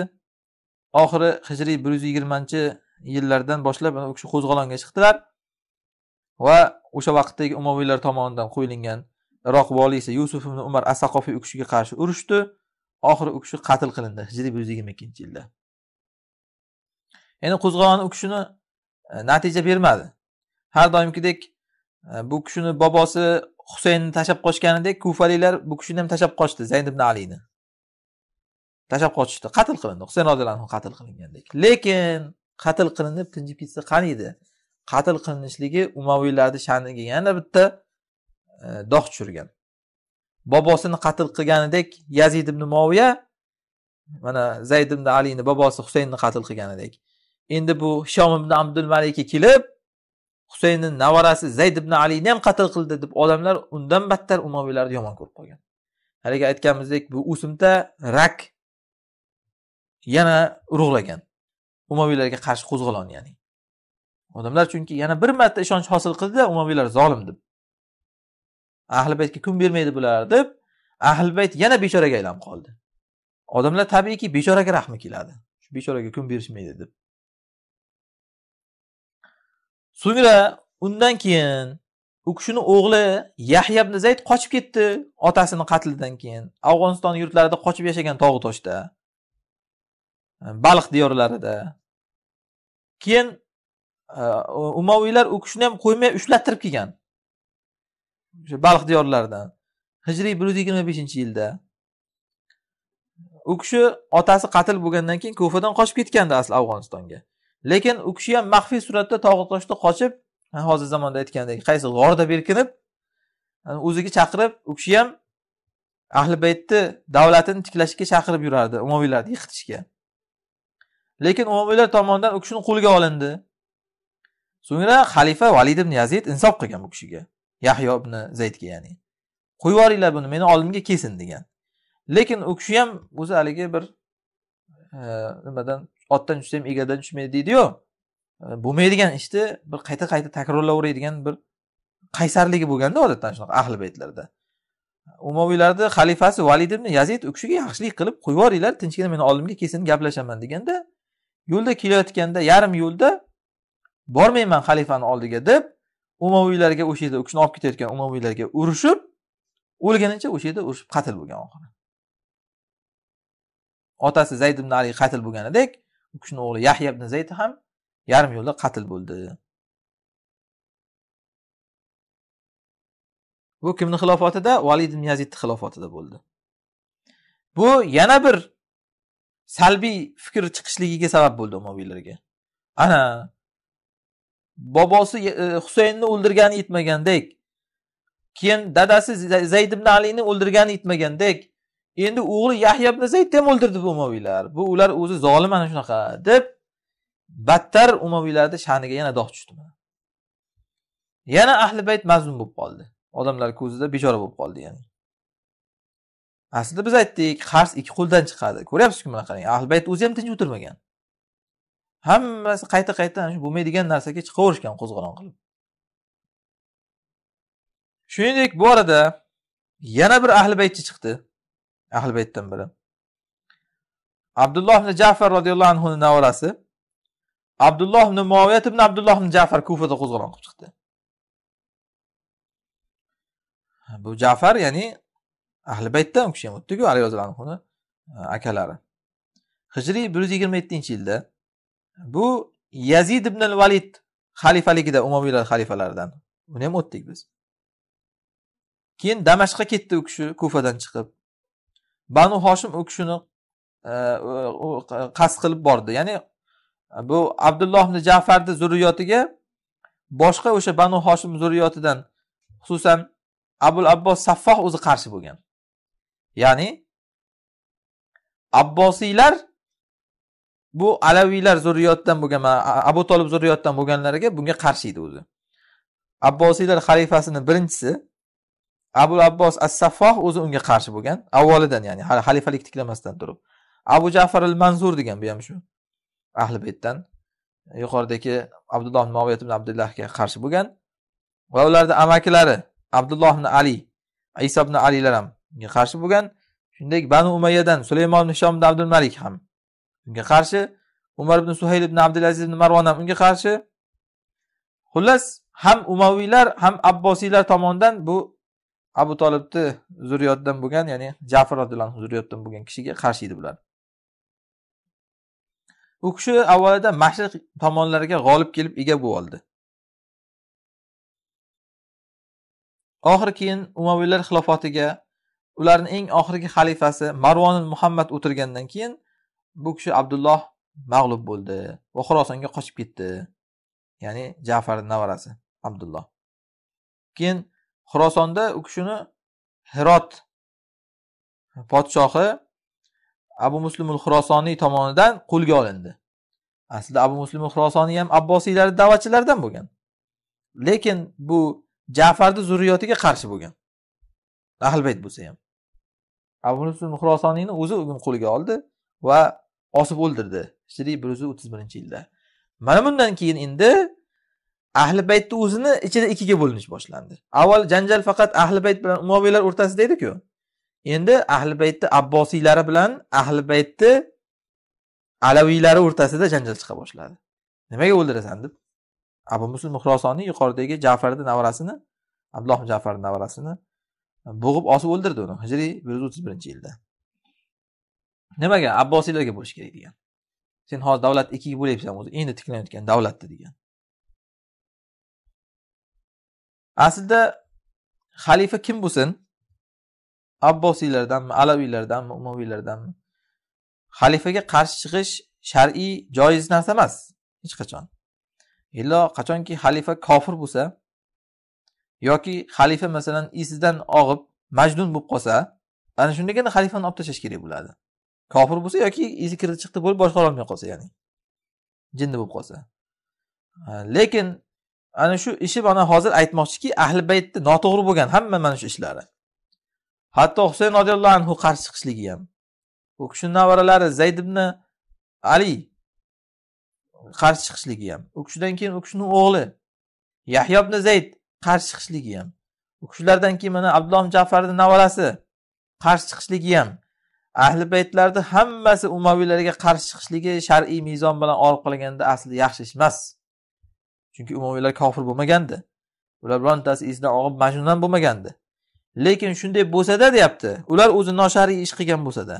oxiri hijriy bir yuz yigirmanchi yillardan boshlab u kishi qo'zg'olonga chiqdilar va o'sha vaqtdagi umoviylar tomonidan qo'yilgan iroq voliysi yusuf ibn umar asaqofiy u kishiga qarshi urushdi oxiri u kishi qatl qilindi hijriy bir yuz yigirma ikkinchi yilda endi qo'zg'olon u kishini e, natija bermadi har doimgidek e, bu kishini bobosi husaynni tashlab qochganidek kufaliklar bu kishini ham tashlab qochdi zayn ibn alini tashlab qochishdi qatl qilindi husayn roziyallohu anhu qatl qilingandek lekin qatl qilinib tinchib ketsa qaniydi qatl qilinishligi umaviylarni sha'niga yana bitta e, dog' tushirgan bobosini qatl qilganidek yazid ibn moviya mana zayd ibn alini bobosi husaynni qatl qilganidek endi bu hishom ibn abdul malika kelib husaynni navarasi zayd ibn alini ham qatl qildi deb odamlar undan battar umaviylarni yomon ko'rib qolgan haligi aytganimizdek bu o'simta rak yana urug'lagan umaviylarga qarshi qo'zg'olon ya'ni odamlar chunki yana bir marta ishonch hosil qildida umaviylar zolim deb ahli baytga kun bermaydi bular deb ahli bayt yana bechoraga aylanib qoldi odamlar tabiiyki bechoraga rahmi keladi shu bechoraga kun berishmaydi deb so'ngra undan keyin u kishini o'g'li yahya ibn zayd qochib ketdi otasini qatlidan keyin afg'oniston yurtlarida qochib yashagan tog'u toshda Э, baliq diyorlarida keyin e, umaviylar u kishini ham qo'ymay ushlattirib kelgan o'sha baliq diyorlaridan hijriy bir yuz yigirma beshinchi yilda u kishi otasi qatl bo'lgandan keyin ko'fadan qochib ketgandi asli afg'onistonga lekin u kishi ham maxfiy suratda tog'i toshda qochib hozir zamonda aytgandek qaysi g'orda berkinib e, o'ziga chaqirib u kishi ham ahli baytni davlatini tiklashga chaqirib yurardi umaviylarni yiqitishga lekin umomiylar tomonidan u kishini qo'lga olindi so'ngra xalifa valid ibn yazid insof qilgan bu kishiga yahyo ibn zaydga ya'ni qo'yib yuboringlar buni meni oldimga kelsin degan lekin u kishi ham o'zi haligi bir e, nimadan otdan tushsa ham egardan tushmaydi deydiyu e, bo'lmaydigan ishni bir qayta qayta takrorlayveradigan bir qaysarligi bo'lganda odatdan shunaqa ahli baytlarda umoviylarni xalifasi valid ibn yazid u kishiga yaxshilik qilib qo'yib yuboringlar tinchgina meni oldimga kelsin gaplashaman deganda yo'lda kelayotganda yarim yo'lda bormayman xalifani oldiga deb umaviylarga o'sha yerda u kishini olib ketayotgan umaviylarga urushib o'lganicha o'sha yerda urushib qatl bo'lgan oxiri otasi zayd ibn ali qatl bo'lganidek u kishini o'g'li yahya ibn zayd ham yarim yo'lda qatl bo'ldi bu kimni xilofatida valid ibn yazidni xilofatida bo'ldi bu yana bir salbiy fikr chiqishligiga sabab bo'ldi umaviylarga ana bobosi e, husaynni o'ldirgani yetmagandek keyin dadasi zayd ibn alini o'ldirgani yetmagandek endi o'g'li yahya ibn zayd ham o'ldirdi bu umaviylar bu ular o'zi zolim ana shunaqa deb battar umaviylarni sha'niga yana dog' tushdi yana ahli bayt mazlum bo'lib qoldi odamlar ko'zida bechora bo'lib qoldi ya'ni aslida biz aytdik qarz ikki qo'ldan chiqadi ko'ryapsizku qarang ahli bayt o'zi ham tinch o'tirmagan hammasi qayta qayta shu bo'lmaydigan narsaga chiqaverishgan qo'zg'olon qilib shuningdek bu orada yana bir ahli baytchi chiqdi ahli baytdan biri abdulloh ibn jafar roziyallohu anhuni navorasi abdulloh ibn muoviyat ibn abdulloh ibn jafar kufada qo'zg'olon qilib chiqdi bu jafar ya'ni ahli baytdan u kishi ham o'tdiku ali anhuni e, akalari hijriy bir yuz yigirma yettinchi yilda bu yazid ibn al valid xalifaligida umoviylar xalifalaridan uni ham o'tdik biz keyin damashqqa ketdi u kishi kufadan chiqib banu hoshim u kishini e, qasd qilib bordi ya'ni bu abdulloh ibn jafarni zurriyotiga boshqa o'sha banu hoshim zurriyotidan xususan abul abbos saffoh o'zi qarshi bo'lgan ya'ni abbosiylar bu alaviylar zurriyotdan bo'lgan abu tolib zurriyotdan bo'lganlarga bunga qarshi edi o'zi abbosiylar xalifasini birinchisi abu abbos as saffoh o'zi unga qarshi bo'lgan avvalidan ya'ni xalifalik tiklamasdan turib abu jafar al manzur degan bu ham shu ahli baytdan yuqoridagi abdulloh ibn moviy ibn abdullahga qarshi bo'lgan va ularni amakilari abdulloh ibn ali iso ibn alilar ham unga qarshi bo'lgan shuningdek banu umayyadan sulaymon ibn hishom ibn abdul malik ham unga qarshi umar ibn suhayl ibn abdulaziz ibn marvon ham unga qarshi xullas ham umaviylar ham abbosiylar tomonidan bu abu tolibni zurriyotidan bo'lgan ya'ni jafr roziyallohu anhu zurriyotidan bo'lgan kishiga qarshi edi bular u kishi avvalida mashriq tomonlariga g'olib kelib ega bo'lib oldi oxiri keyin umaviylar xilofatiga ularni eng oxirgi xalifasi marvonil muhammad o'tirgandan keyin bu kishi abdulloh mag'lub bo'ldi va xurosonga qochib ketdi ya'ni jafarni navarasi abdulloh keyin xurosonda u kishini hirot podshohi abu muslimul xurosoniy tomonidan qo'lga olindi aslida abu muslimul xurosoniy ham abbosiylarni da'vatchilaridan bo'lgan lekin bu jafarni zurriyotiga qarshi bo'lgan ahl bayt bo'lsa ham abu husn xurosoniyni o'zi ugun qo'lga oldi va osib o'ldirdi hijriy bir yuz o'ttiz birinchi yilda mana bundan keyin endi ahli baytni o'zini ichida ikkiga bo'linish boshlandi avval janjal faqat ahli bayt bilan umoviylar o'rtasida ediku endi ahli baytni abbosiylari bilan ahli baytni alaviylari o'rtasida janjal chiqa boshladi nimaga o'ldirasan deb abu muslim xurosoniy yuqoridagi jafarni navrasini abdulloh jafar navrasini bo'g'ib osib o'ldirdi uni hijriy bir yuz o'ttiz birinchi yilda nimaga abbosiylarga bo'lishi kerak degan sen hozir davlatni ikkiga bo'lyapsan o'zi endi tiklanayotgan davlatni degan aslida xalifa kim bo'lsin abbosiylardanmi alaviylardanmi umaviylardanmi xalifaga qarshi chiqish shar'iy joiz narsa emas hech qachon illo qachonki xalifa kofir bo'lsa yoki xalifa masalan isidan og'ib majnun bo'lib qolsa ana shundagina xalifani olib tashlash kerak bo'ladi kofir bo'lsa yoki izi kirdi chiqdi bo'lib boshqara olmay qolsa ya'ni jinni bo'lib qolsa lekin ana shu ishi mana hozir aytmoqchiki ahli baytni noto'g'ri bo'lgan hamma mana shu ishlari hatto husayn roziyallohu anhu qarshi chiqishligi ham u kishini navaralari zayd ibn ali qarshi chiqishligi ham u kishidan keyin u kishini o'g'li yahyo ibn zayd qarshi chiqishligi ham u kishilardan keyin mana abdulloh jafarni navorasi qarshi chiqishligi ham ahli baytlarni hammasi umaviylarga qarshi chiqishligi shar'iy mezon bilan olib qaraganda asli yaxshi ish emas chunki umaviylar kofir bo'lmagandi ular birontasi esidan og'ib majnun ham bo'lmagandi lekin shunday bo'lsada deyapti ular o'zi noshariy ish qilgan bo'lsada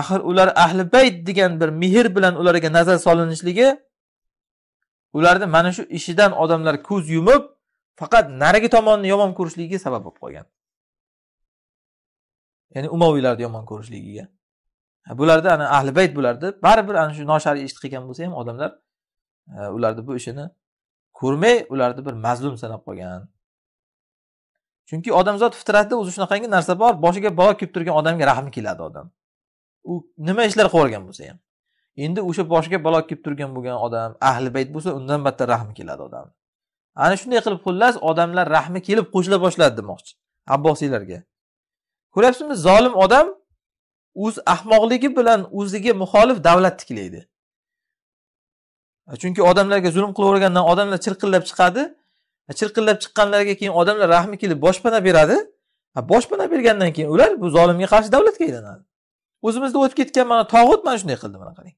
axir ular ahli bayt degan bir mehr bilan ularga nazar solinishligi ularni mana shu ishidan odamlar ko'z yumib faqat narigi tomonni yomon ko'rishligiga sabab bo'lib qolgan ya'ni umaviylarni yomon ko'rishligiga bularda ana ahli bayt bularni baribir ana shu noshariy ishni qilgan bo'lsa ham odamlar e, ularni bu ishini ko'rmay ularni bir mazlum sanab qolgan chunki odamzod fitratida o'zi shunaqangi narsa bor boshiga balo kelib turgan odamga rahmi keladi odam u nima ishlar qilib yuborgan bo'lsa ham endi o'sha boshiga balo kelib turgan bo'lgan odam ahli bayt bo'lsa undan battar rahmi keladi odamni ana shunday qilib xullas odamlar rahmi kelib qo'shila boshladi demoqchi abbosiylarga ko'ryapsizmi zolim odam o'z ahmoqligi bilan o'ziga muxolif davlat tiklaydi chunki odamlarga zulm qilavergandan odamlar chirqillab chiqadi chirqillab chiqqanlarga keyin odamlar rahmi kelib boshpana beradi boshpana bergandan keyin ular bu zolimga qarshi davlatga aylanadi o'zimizda o'tib ketgan mana tog'ut mana shunday qildi mana qarang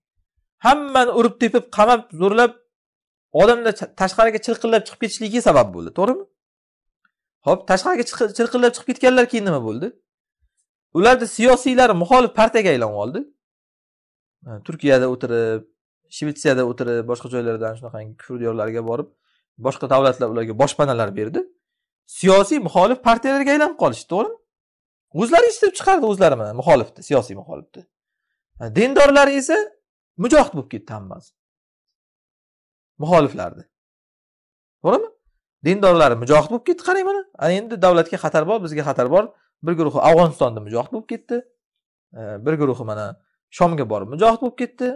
hammani urib tepib qamab zo'rlab odamlar tashqariga chirqillab chiqib ketishligiga sabab bo'ldi to'g'rimi ho'p tashqariga chirqillab chiqib ketganlar keyin nima bo'ldi ularni siyosiylari muxolif partiyaga aylanib oldi turkiyada o'tirib shvetsiyada o'tirib boshqa joylardan shunaqangi kufr diyorlariga borib boshqa davlatlar ularga boshpanalar berdi siyosiy muxolif partiyalarga aylanib qolishdi to'g'rimi o'zlari eshitib chiqardi o'zlari muxolifni siyosiy muxolifni dindorlar esa mujohid bo'lib ketdi hammasi muxoliflarni to'g'rimi dindorlari mujohid bo'lib ketdi qarang mana ana endi davlatga xatar bor bizga xatar bor bir guruhi afg'onistonda mujohid bo'lib ketdi e, bir guruhi mana shomga borib mujohid bo'lib ketdi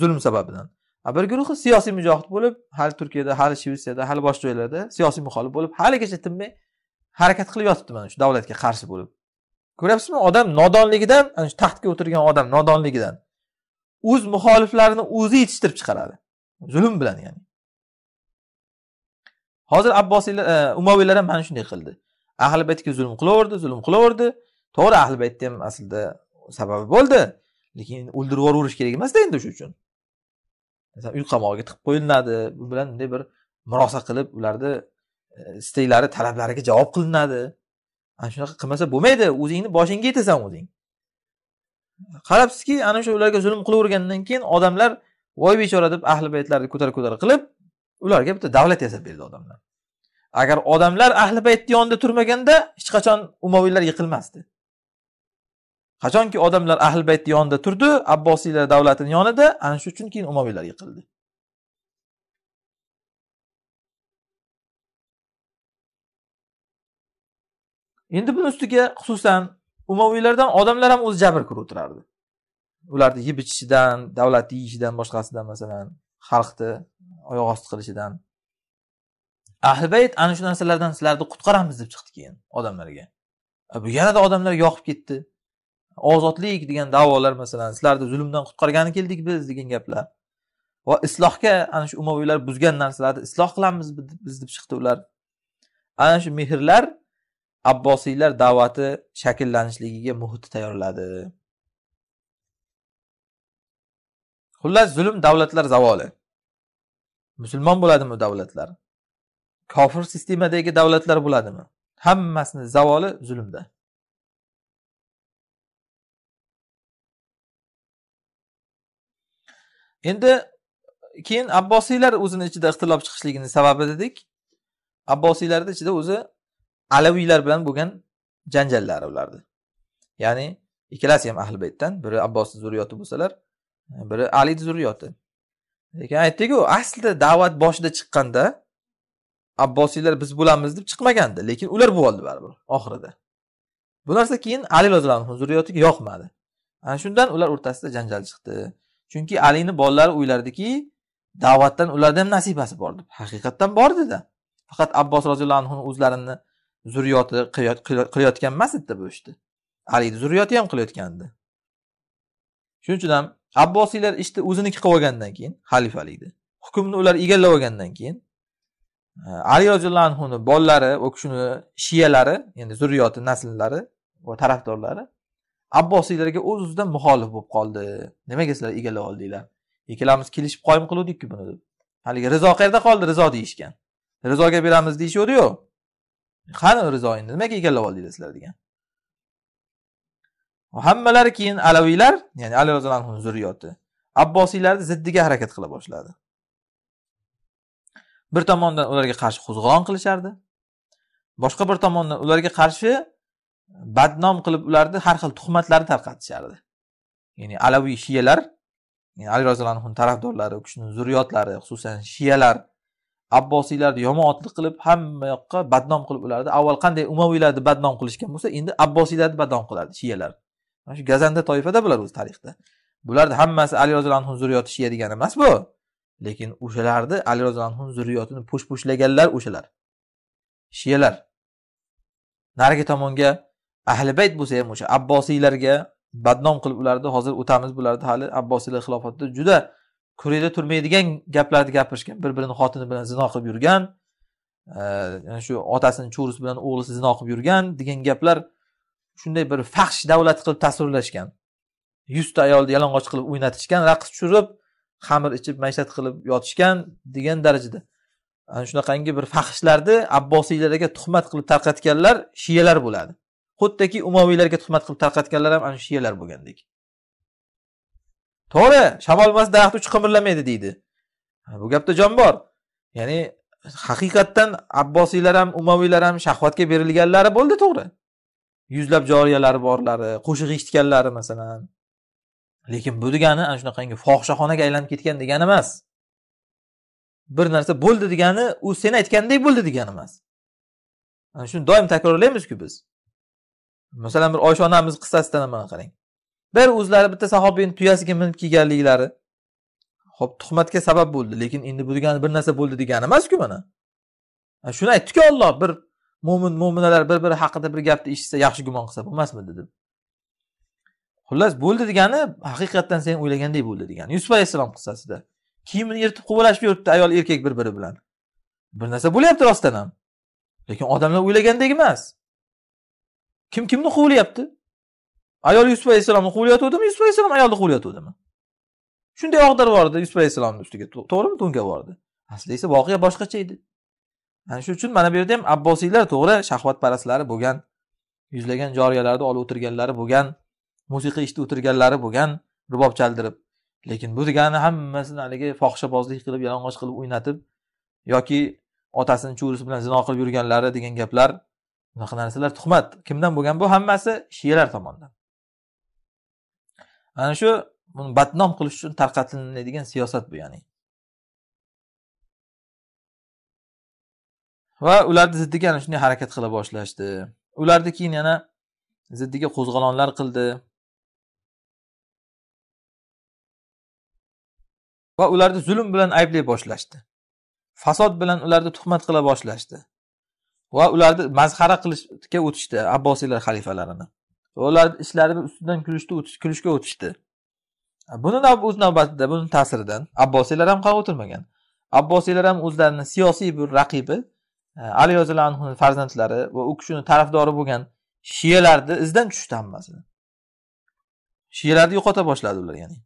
zulm sababidan a bir guruhi siyosiy mujohid bo'lib hali turkiyada hali shvetsiyada hali boshqa joylarda siyosiy muxolif bo'lib haligacha tinmay harakat qilib yotibdi mana shu davlatga qarshi bo'lib ko'ryapsizmi odam nodonligidan ana shu taxtga o'tirgan odam nodonligidan o'z muxoliflarini o'zi yetishtirib chiqaradi zulm bilan ya'ni hozir abbosiylar e, umaviylar ham mana shunday qildi ahli baytga zulm qilaverdi zulm qilaverdi to'g'ri ahli baytni ham aslida sababi bo'ldi lekin o'ldirib yuboraverish kerak emasda endi shuning uchun masalan uy qamog'iga tiqib qo'yilinadi bu bilan bunday bir murosa qilib ularni e, istaklari talablariga javob qilinadi ana shunaqa qilmasa bo'lmaydi o'zingni boshingga yetasan o'zing qarabsizki ana shu ularga zulm qilavergandan keyin odamlar voy bechora deb ahli baytlarni ko'tara ko'tara qilib ularga bitta davlat yasab berdi odamlar agar odamlar ahli baytni yonida turmaganda hech qachon umoviylar yiqilmasdi qachonki odamlar ahli baytni yonida turdi abbosiylar davlatini yonida ana shu uchun keyin umoviylar yiqildi endi buni ustiga xususan umoviylardan odamlar ham o'zi jabr ko'rib o'tirardi ularni yeb ichishidan davlatni yeyishidan boshqasidan masalan xalqni oyoq osti qilishidan ahli bayt ana shu narsalardan sizlarni qutqaramiz deb chiqdi keyin odamlarga e, bu yanada odamlarga yoqib ketdi ozodlik degan davolar masalan sizlarni zulmdan qutqargani keldik biz degan gaplar va islohga ana shu umaviylar buzgan narsalarni isloh qilamiz biz deb chiqdi ular ana shu mehrlar abbosiylar da'vati shakllanishligiga muhit tayyorladi xullas zulm davlatlar zavoli musulmon bo'ladimi davlatlar kofir sistemadagi davlatlar bo'ladimi hammasini zavoli zulmda endi keyin abbosiylar o'zini ichida ixtilof chiqishligini sababi dedik abbosiylarni ichida o'zi alaviylar bilan bo'lgan janjallari ularni ya'ni ikkalasi ham ahli baytdan biri abbos zurriyoti bo'lsalar biri ali zurriyoti lekin aytdiku aslida da'vat boshida chiqqanda abbosiylar biz bo'lamiz deb chiqmagandi lekin ular bo'ldi baribir oxirida bu narsa keyin ali roziyallohu zurriyotiga yoqmadi ana shundan ular o'rtasida janjal chiqdi chunki alini bolalari o'ylardiki da'vatdan ularda ham nasibasi bor deb haqiqatdan bor dedi faqat abbos roziyallohu anhuni o'zlarini zurriyoti qilayotgan emas edida bu ishni ali zurriyoti ham qilayotgandi shuning uchun ham abbosiylar ishni işte o'ziniki qilib olgandan keyin xalifalikni hukmni ular egallab olgandan keyin e, ali roziyallohu anhuni bolalari u kishini shiyalari ya'ni zurriyoti nasllari va tarafdorlari abbosiylarga o'z o'zidan muxolif bo'lib qoldi nimaga sizlar egallab oldinglar ikkalamiz kelishib qoyim qiluvdikku buni deb haligi rizo qayerda qoldi rizo deyishgan rizoga beramiz deyishuvdi yo'q qani rizoyingni nimaga egallab oldinglar sizlar degan hammalari keyin alaviylar ya'ni ali roziyallohu anhu zurriyoti abbosiylarni ziddiga harakat qila boshladi bir tomondan ularga qarshi qo'zg'olon qilishardi boshqa bir tomondan ularga qarshi badnom qilib ularni har xil tuhmatlarni tarqatishardi ya'ni alaviy shiyalar yani ali roziyallohu anhu tarafdorlari u kishini zurriyotlari xususan shiyalar abbosiylarni otliq qilib hamma yoqqa badnom qilib ularni avval qanday umaviylarni badnom qilishgan bo'lsa endi abbosiylarni badnom qiladi shiyalar mana shu gazanda toifada bular o'zi tarixda bularni hammasi ali roziyallohu anhuni zurriyoti shiya degani emas bu lekin o'shalarni ali roziyallohu anhuni zurriyotini po'sh po'shlaganlar o'shalar shiyalar narigi tomonga ahli bayt bo'lsa ham o'sha abbosiylarga badnom qilib ularni hozir o'tamiz bularni hali abbosiylar xilofatida juda ko'rida turmaydigan gaplarni gapirishgan bir birini xotini bilan zino qilib yurgan shu otasini cho'risi bilan o'g'lisi zino qilib yurgan degan gaplar shunday bir fahsh davlat qilib tasvirlashgan yuzta ayolni yalang'och qilib o'ynatishgan raqs tushirib xamir ichib maishat qilib yotishgan degan darajada ana shunaqangi bir fahshlarni abbosiylarga tuhmat qilib tarqatganlar shiyalar bo'ladi xuddiki umaviylarga tuhmat qilib tarqatganlar ham ana shu shiyalar bo'lgandek to'g'ri shamolmas daraxt uch qimirlamaydi deydi bu gapda jon bor ya'ni haqiqatdan abbosiylar ham umaviylar ham shahvatga berilganlari bo'ldi to'g'ri yuzlab joriyalari borlari qo'shiq eshitganlari masalan lekin bu degani ana shunaqangi fohishaxonaga aylanib ketgan degani emas bir narsa bo'ldi degani u sen aytgandek bo'ldi degani emas ana shuni doim takrorlaymizku biz masalan bir oysha onamizni qissasidan mana qarang bir o'zlari bitta sahobiyni tuyasiga minib kelganliklari ho'p tuhmatga sabab bo'ldi lekin endi bu degani bir narsa bo'ldi degani emasku mana shuni aytdiku olloh bir mo'min mo'minalar bir biri haqida bir gapni eshitsa yaxshi gumon qilsa bo'lmasmidi deb xullas bo'ldi degani haqiqatdan sen o'ylagandek bo'ldi degani yusuf alayhissalom qissasida kiyimini yirtib quvalashib yuribdi ayol erkak bir biri bilan bir narsa bo'lyapti rostdan ham lekin odamlar o'ylagandek emas kim kimni quvlayapti ayol yusuf alayhissalomni quvlayotgandimi yusuf alayhissalom ayolni quvlayotgandimi shunday og'dirib yubordi yusuf alayhissalomni ustiga to'g'rimi to'nkab bordi aslida esa voqea boshqacha edi ana shu uchun mana bu yerda ham abbosiylar to'g'ri shahvatparastlari bo'lgan yuzlagan joriyalarni olib o'tirganlari bo'lgan musiqa eshitib o'tirganlari bo'lgan rubob chaldirib lekin bu degani hammasini haligi fohishabozlik qilib yalang'och qilib o'ynatib yoki otasini cho'risi bilan zino qilib yurganlari degan gaplar bunaqa narsalar tuhmat kimdan bo'lgan bu hammasi shiyalar tomonidan ana shu buni badnom qilish uchun tarqatiladigan siyosat bu ya'ni va ularni ziddiga ana shunday harakat qila boshlashdi ularni keyin yana ziddiga qo'zg'olonlar qildi va ularni zulm bilan ayblay boshlashdi fasod bilan ularni tuhmat qila boshlashdi va ularni mazhara qilishga o'tishdi abbosiylar xalifalarini ularni ishlarini ustidan kulishga o'tishdi buni o'z navbatida buni ta'siridan abbosiylar ham qarab o'tirmagan abbosiylar ham o'zlarini siyosiy bir raqibi ali roziyallohu farzandlari va u kishini tarafdori bo'lgan shiyalarni izdan tushishdi hammasi shiyalarni yo'qota boshladi ular ya'ni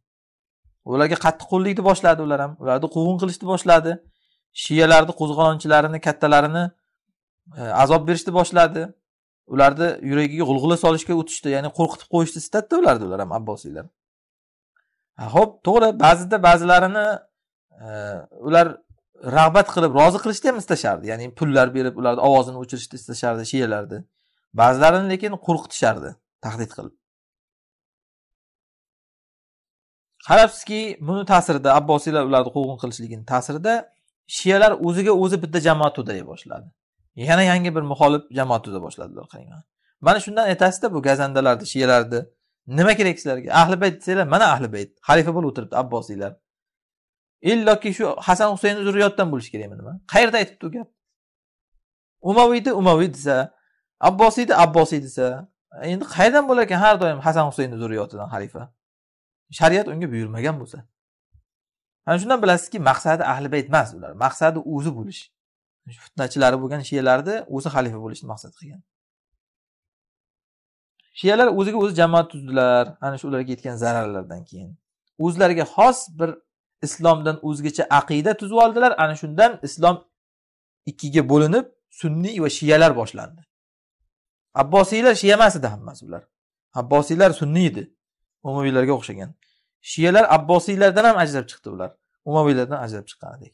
ularga qattiq qo'llikni boshladi ular ham ularni quvg'in qilishni boshladi shiyalarni qo'zg'olonchilarini kattalarini e, azob berishni boshladi ularni yuragiga g'ulg'ula solishga o'tishdi ya'ni qo'rqitib qo'yishni istadida ularni ular ham abbosiylar ho'p to'g'ri ba'zida ba'zilarini e, ular rag'bat qilib rozi qilishni ham istashardi ya'ni pullar berib ularni ovozini o'chirishni istashardi shiyalarni ba'zilarini lekin qo'rqitishardi tahdid qilib qarabsizki buni ta'sirida abbosiylar ularni quvg'in qilishligini ta'sirida shiyalar o'ziga o'zi bitta jamoat to'day boshladi yana yangi bir muxolif jamoat tuza boshladilar qaranglar mana shundan aytasizda bu gazandalarni shiyalarni nima kerak sizlarga ahli bayt desanglar mana ahli bayt xalifa bo'lib o'tiribdi abbosiylar illoki shu hasan husayn zurriyotdan bo'lishi kerakmi nima qayerda aytibdi u gap umaviyni umaviy desa abbosiyni abbosiy desa endi qayerdan bo'lar ekan har doim hasan husaynni zurriyotidan xalifa shariat unga buyurmagan bo'lsa ana shundan bilasizki maqsadi ahli bayt emas ular maqsadi o'zi bo'lish fitnachilari bo'lgan shiyalarni o'zi xalifa bo'lishni maqsad qilgan shiyalar o'ziga o'zi jamoat tuzdilar ana shu ularga yetgan zararlardan keyin o'zlariga xos bir islomdan o'zgacha aqida tuzib oldilar ana shundan islom ikkiga bo'linib sunniy va shiyalar boshlandi abbosiylar shiya emas edi hammasi ular abbosiylar sunniy edi umaviylarga o'xshagan shiyalar abbosiylardan ham ajrab chiqdi ular umaviylardan ajrab chiqqanidek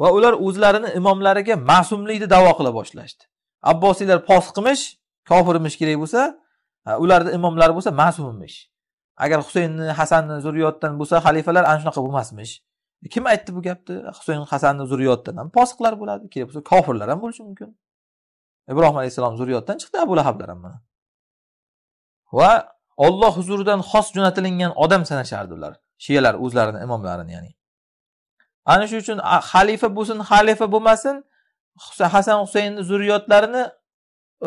va ular o'zlarini imomlariga ma'sumlikni davo qila boshlashdi abbosiylar posiqmish kofirmish kerak bo'lsa ularni imomlari bo'lsa ma'summish agar husaynni hasanni zurriyotdan bo'lsa xalifalar ana shunaqa bo'lmasmish e, kim aytdi bu gapni husayn hasanni zurriyotdan ham posiqlar bo'ladi kerak bo'lsa kofirlar ham bo'lishi mumkin ibrohim alayhissalom zurriyotdan chiqdi abu lahablar ham mana va olloh huzuridan xos jo'natilingan odam sanashardi ular shiyalar o'zlarini imomlarini ya'ni ana shu uchun xalifa bo'lsin xalifa bo'lmasin hasan husaynni zurriyotlarini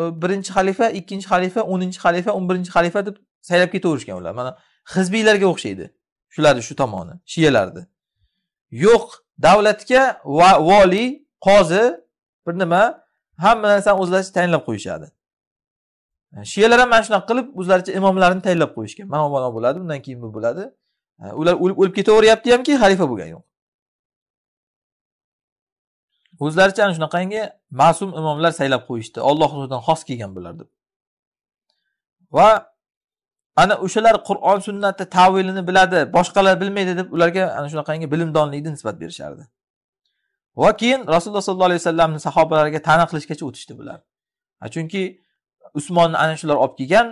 e, birinchi xalifa ikkinchi xalifa o'ninchi xalifa o'n birinchi xalifa deb saylab ketaverishgan ular mana hizbiylarga o'xshaydi shularni shu tomoni shiyalarni yo'q davlatga voliy qozi bir nima hamma narsani o'zlaricha tayinlab qo'yishadi e, shiyalar ham mana shunaqa qilib o'zlaricha imomlarini tayinlab qo'yishgan mana mana bo'ladi undan keyin bu bo'ladi e, ular o'lib o'lib ketaveryapti hamki xalifa bo'lgani yo'q o'zlaricha ana shunaqangi ma'sum imomlar saylab qo'yishdi olloh huzudan xos kelgan bular deb va ana o'shalar qur'on sunnatni tavilini biladi boshqalar bilmaydi deb ularga ana shunaqangi bilimdonlikni nisbat berishardi va keyin rasululloh sollallohu alayhi vasallamni sahobalariga tana qilishgacha o'tishdi bular chunki usmonni ana shular olib kelgan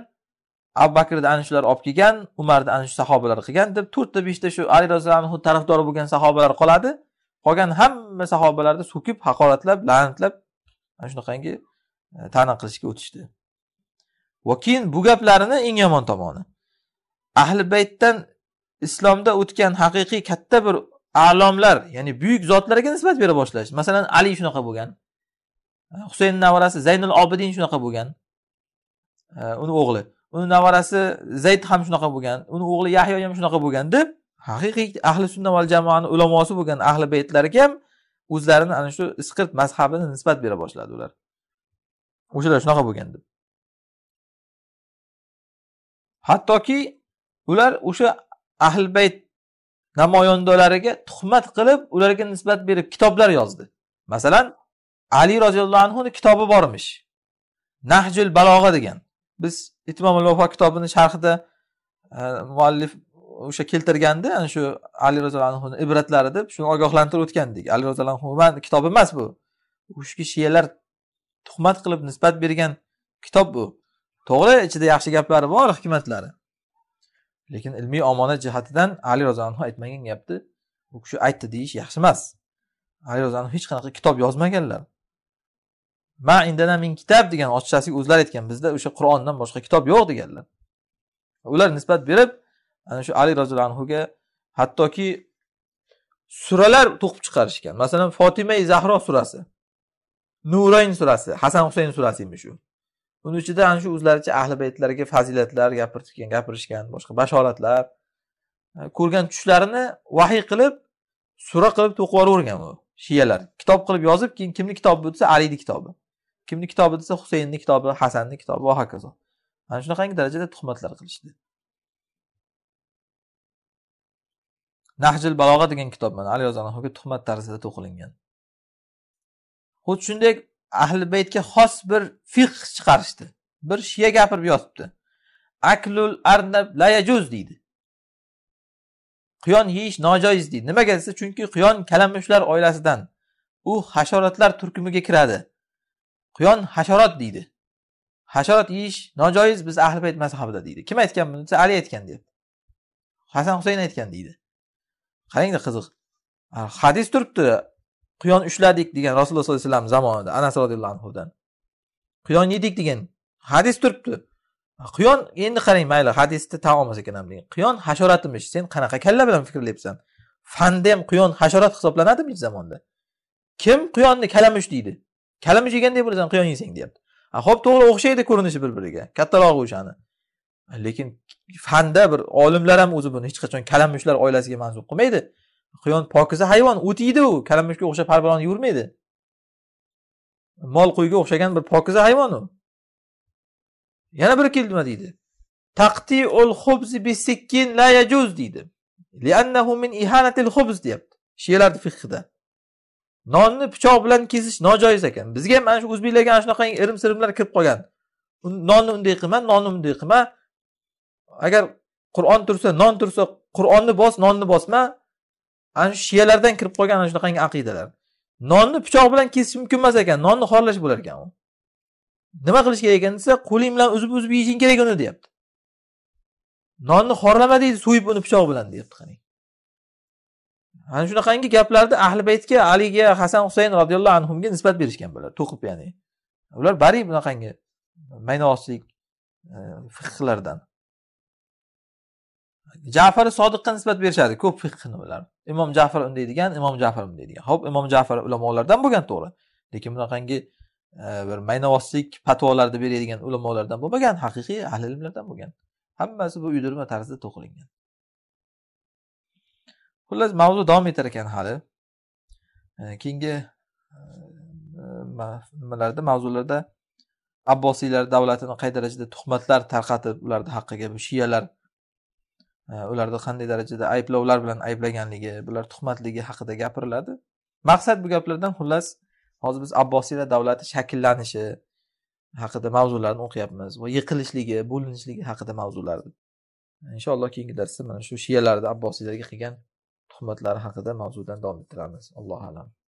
abu bakrni ana shular olib kelgan umarni ana shu sahobalar qilgan deb to'rtta beshta shu ali roziyallohu tarafdori bo'lgan sahobalar qoladi qolgan hamma sahobalarni so'kib haqoratlab la'natlab ana shunaqangi e, tana qilishga o'tishdi va keyin bu gaplarini eng yomon tomoni ahli baytdan islomda o'tgan haqiqiy katta bir alomlar ya'ni buyuk zotlarga nisbat bera boshlash masalan ali shunaqa bo'lgan husayn navarasi zaynul obidin shunaqa bo'lgan eh, uni o'g'li uni navarasi zayd ham shunaqa bo'lgan uni o'g'li yahyo ham shunaqa bo'lgan deb haqiqiy ahli sunna val jamoani ulamosi bo'lgan ahli baytlarga ham o'zlarini ana shu isqirt mazhabini nisbat bera boshladi ular o'shalar shunaqa bo'lgan deb hattoki ular o'sha ahli bayt namoyandalariga tuhmat qilib ularga nisbat berib kitoblar yozdi masalan ali roziyallohu anhuni kitobi bormish nahjul balog'a degan biz itmomul vafo kitobini sharhida e, muallif o'sha keltirganda ana shu ali roziyallohu anhuni ibratlari deb shuni ogohlantirib o'tgandik ali roziyallohu anhu kitobi emas bu o'sha shiyalar tuhmat qilib nisbat bergan kitob bu to'g'ri ichida yaxshi gaplari bor hikmatlari lekin ilmiy omonat jihatidan ali roziyallohu anhu aytmagan gapni u kishi aytdi deyish yaxshi emas ali roziyallohu hech qanaqa kitob yozmaganlar ma indana min kitab degan ochiqchasiga o'zlari aytgan bizda o'sha qur'ondan boshqa kitob yo'q deganlar ular nisbat berib ana shu ali roziyallohu anhuga hattoki suralar to'qib chiqarishgan masalan fotima zahro surasi nurayn surasi hasan husayn surasi emish u buni ichida ana shu o'zlaricha ahli baytlarga fazilatlar gapirgan gapirishgan boshqa bashoratlar e, ko'rgan tushlarini vahiy qilib sura qilib to'qib yuborgan u shiyalar kitob qilib yozib keyin kimni kitobi desa alini kitobi kimni kitobi desa husaynni kitobi hasanni kitobi va hokazo mana shunaqangi darajada tuhmatlar qilishdi nahjil balog'a degan kitob mana ali tuhmat tarzida to'qilingan xuddi shunday ahli baytga xos bir fiqh chiqarishdi bir shiya gapirib yotibdi aklul arnab la deydi quyon yeyish nojoiz deydi nimaga desa chunki quyon kalamushlar oilasidan u hasharotlar turkumiga kiradi quyon hasharot deydi hasharot yeyish nojoiz biz ahli bayt mazhabida deydi kim aytgan buni desa ali aytgan deyapti hasan husayn aytgan deydi qarangda qiziq hadis turibdi quyon ushladik degan rasululloh sollallohu alayhi vasallam zamonida anas roziyallohu anhudan quyon yedik degan hadis turibdi quyon endi qarang mayli hadisda tan olmas ekan ham lekin quyon hasharotimish sen qanaqa kalla bilan fikrlayapsan fanda ham quyon hasharot hisoblanadimi hech zamonda kim quyonni kalamush deydi kalamush yeganday bo'lasan quyon yesang deyapti ho'p to'g'ri o'xshaydi ko'rinishi bir biriga kattarog'i o'shani lekin fanda bir olimlar ham o'zi buni hech qachon kalamushlar oilasiga mansub qilmaydi quyon pokiza hayvon o't yeydi u kalamushga o'xshab har birovni yurmaydi mol qo'yga o'xshagan bir pokiza hayvon u yana biri keldi nima deydi ul xubzi bisikkin la yajuz deydi liannahu min ihanatil xubz deyapti shiyalarni fiqhida nonni pichoq bilan kesish nojoiz ekan bizga ham mana shu o'zbeklarga ana shunaqa irim sirimlar kirib qolgan nonni unday qilma nonni bunday qilma agar qur'on tursa non tursa qur'onni bos nonni bosma ana shu shiyalardan kirib qolgan ana shunaqangi aqidalar nonni pichoq bilan kesish mumkin emas ekan nonni xorlash bo'lar ekan u nima qilish kerak ekan desa qo'ling bilan uzib uzib yeyishing kerak uni deyapti nonni xorlama deydi so'yib uni pichoq bilan deyapti qarang ana shunaqangi gaplarni ahli baytga aliga hasan husayn roziyallohu anhuga nisbat berishgan bular to'qib ya'ni ular bari bunaqangi maynoslik e, fiqhlardan jafari sodiqqa nisbat berishadi ko'p fiqni ular imom jafar degan imom jafar degan ho'p imom jafar ulamolardan bo'lgan to'g'ri lekin bunaqangi e, bir maynavozlik patvolarni beradigan ulamolardan bo'lmagan haqiqiy ahli ilmlardan bo'lgan hammasi bu uydirma tarzda to'qilingan xullas mavzu davom etar ekan hali e, keyingi e, nimalarda mavzularda abbosiylar davlatini qay darajada tuhmatlar tarqatib ularni haqqiga bu shiyalar Э, ularda qanday darajada ayblovlar bilan ayblaganligi bular tuhmatligi haqida gapiriladi maqsad bu gaplardan xullas hozir biz abbosiylar davlati shakllanishi haqida mavzularni o'qiyapmiz va yiqilishligi bo'linishligi haqida mavzularni inshaalloh keyingi darsda mana shu shiyalarni abbosiylarga qilgan tuhmatlari haqida mavzudan davom ettiramiz allohu alam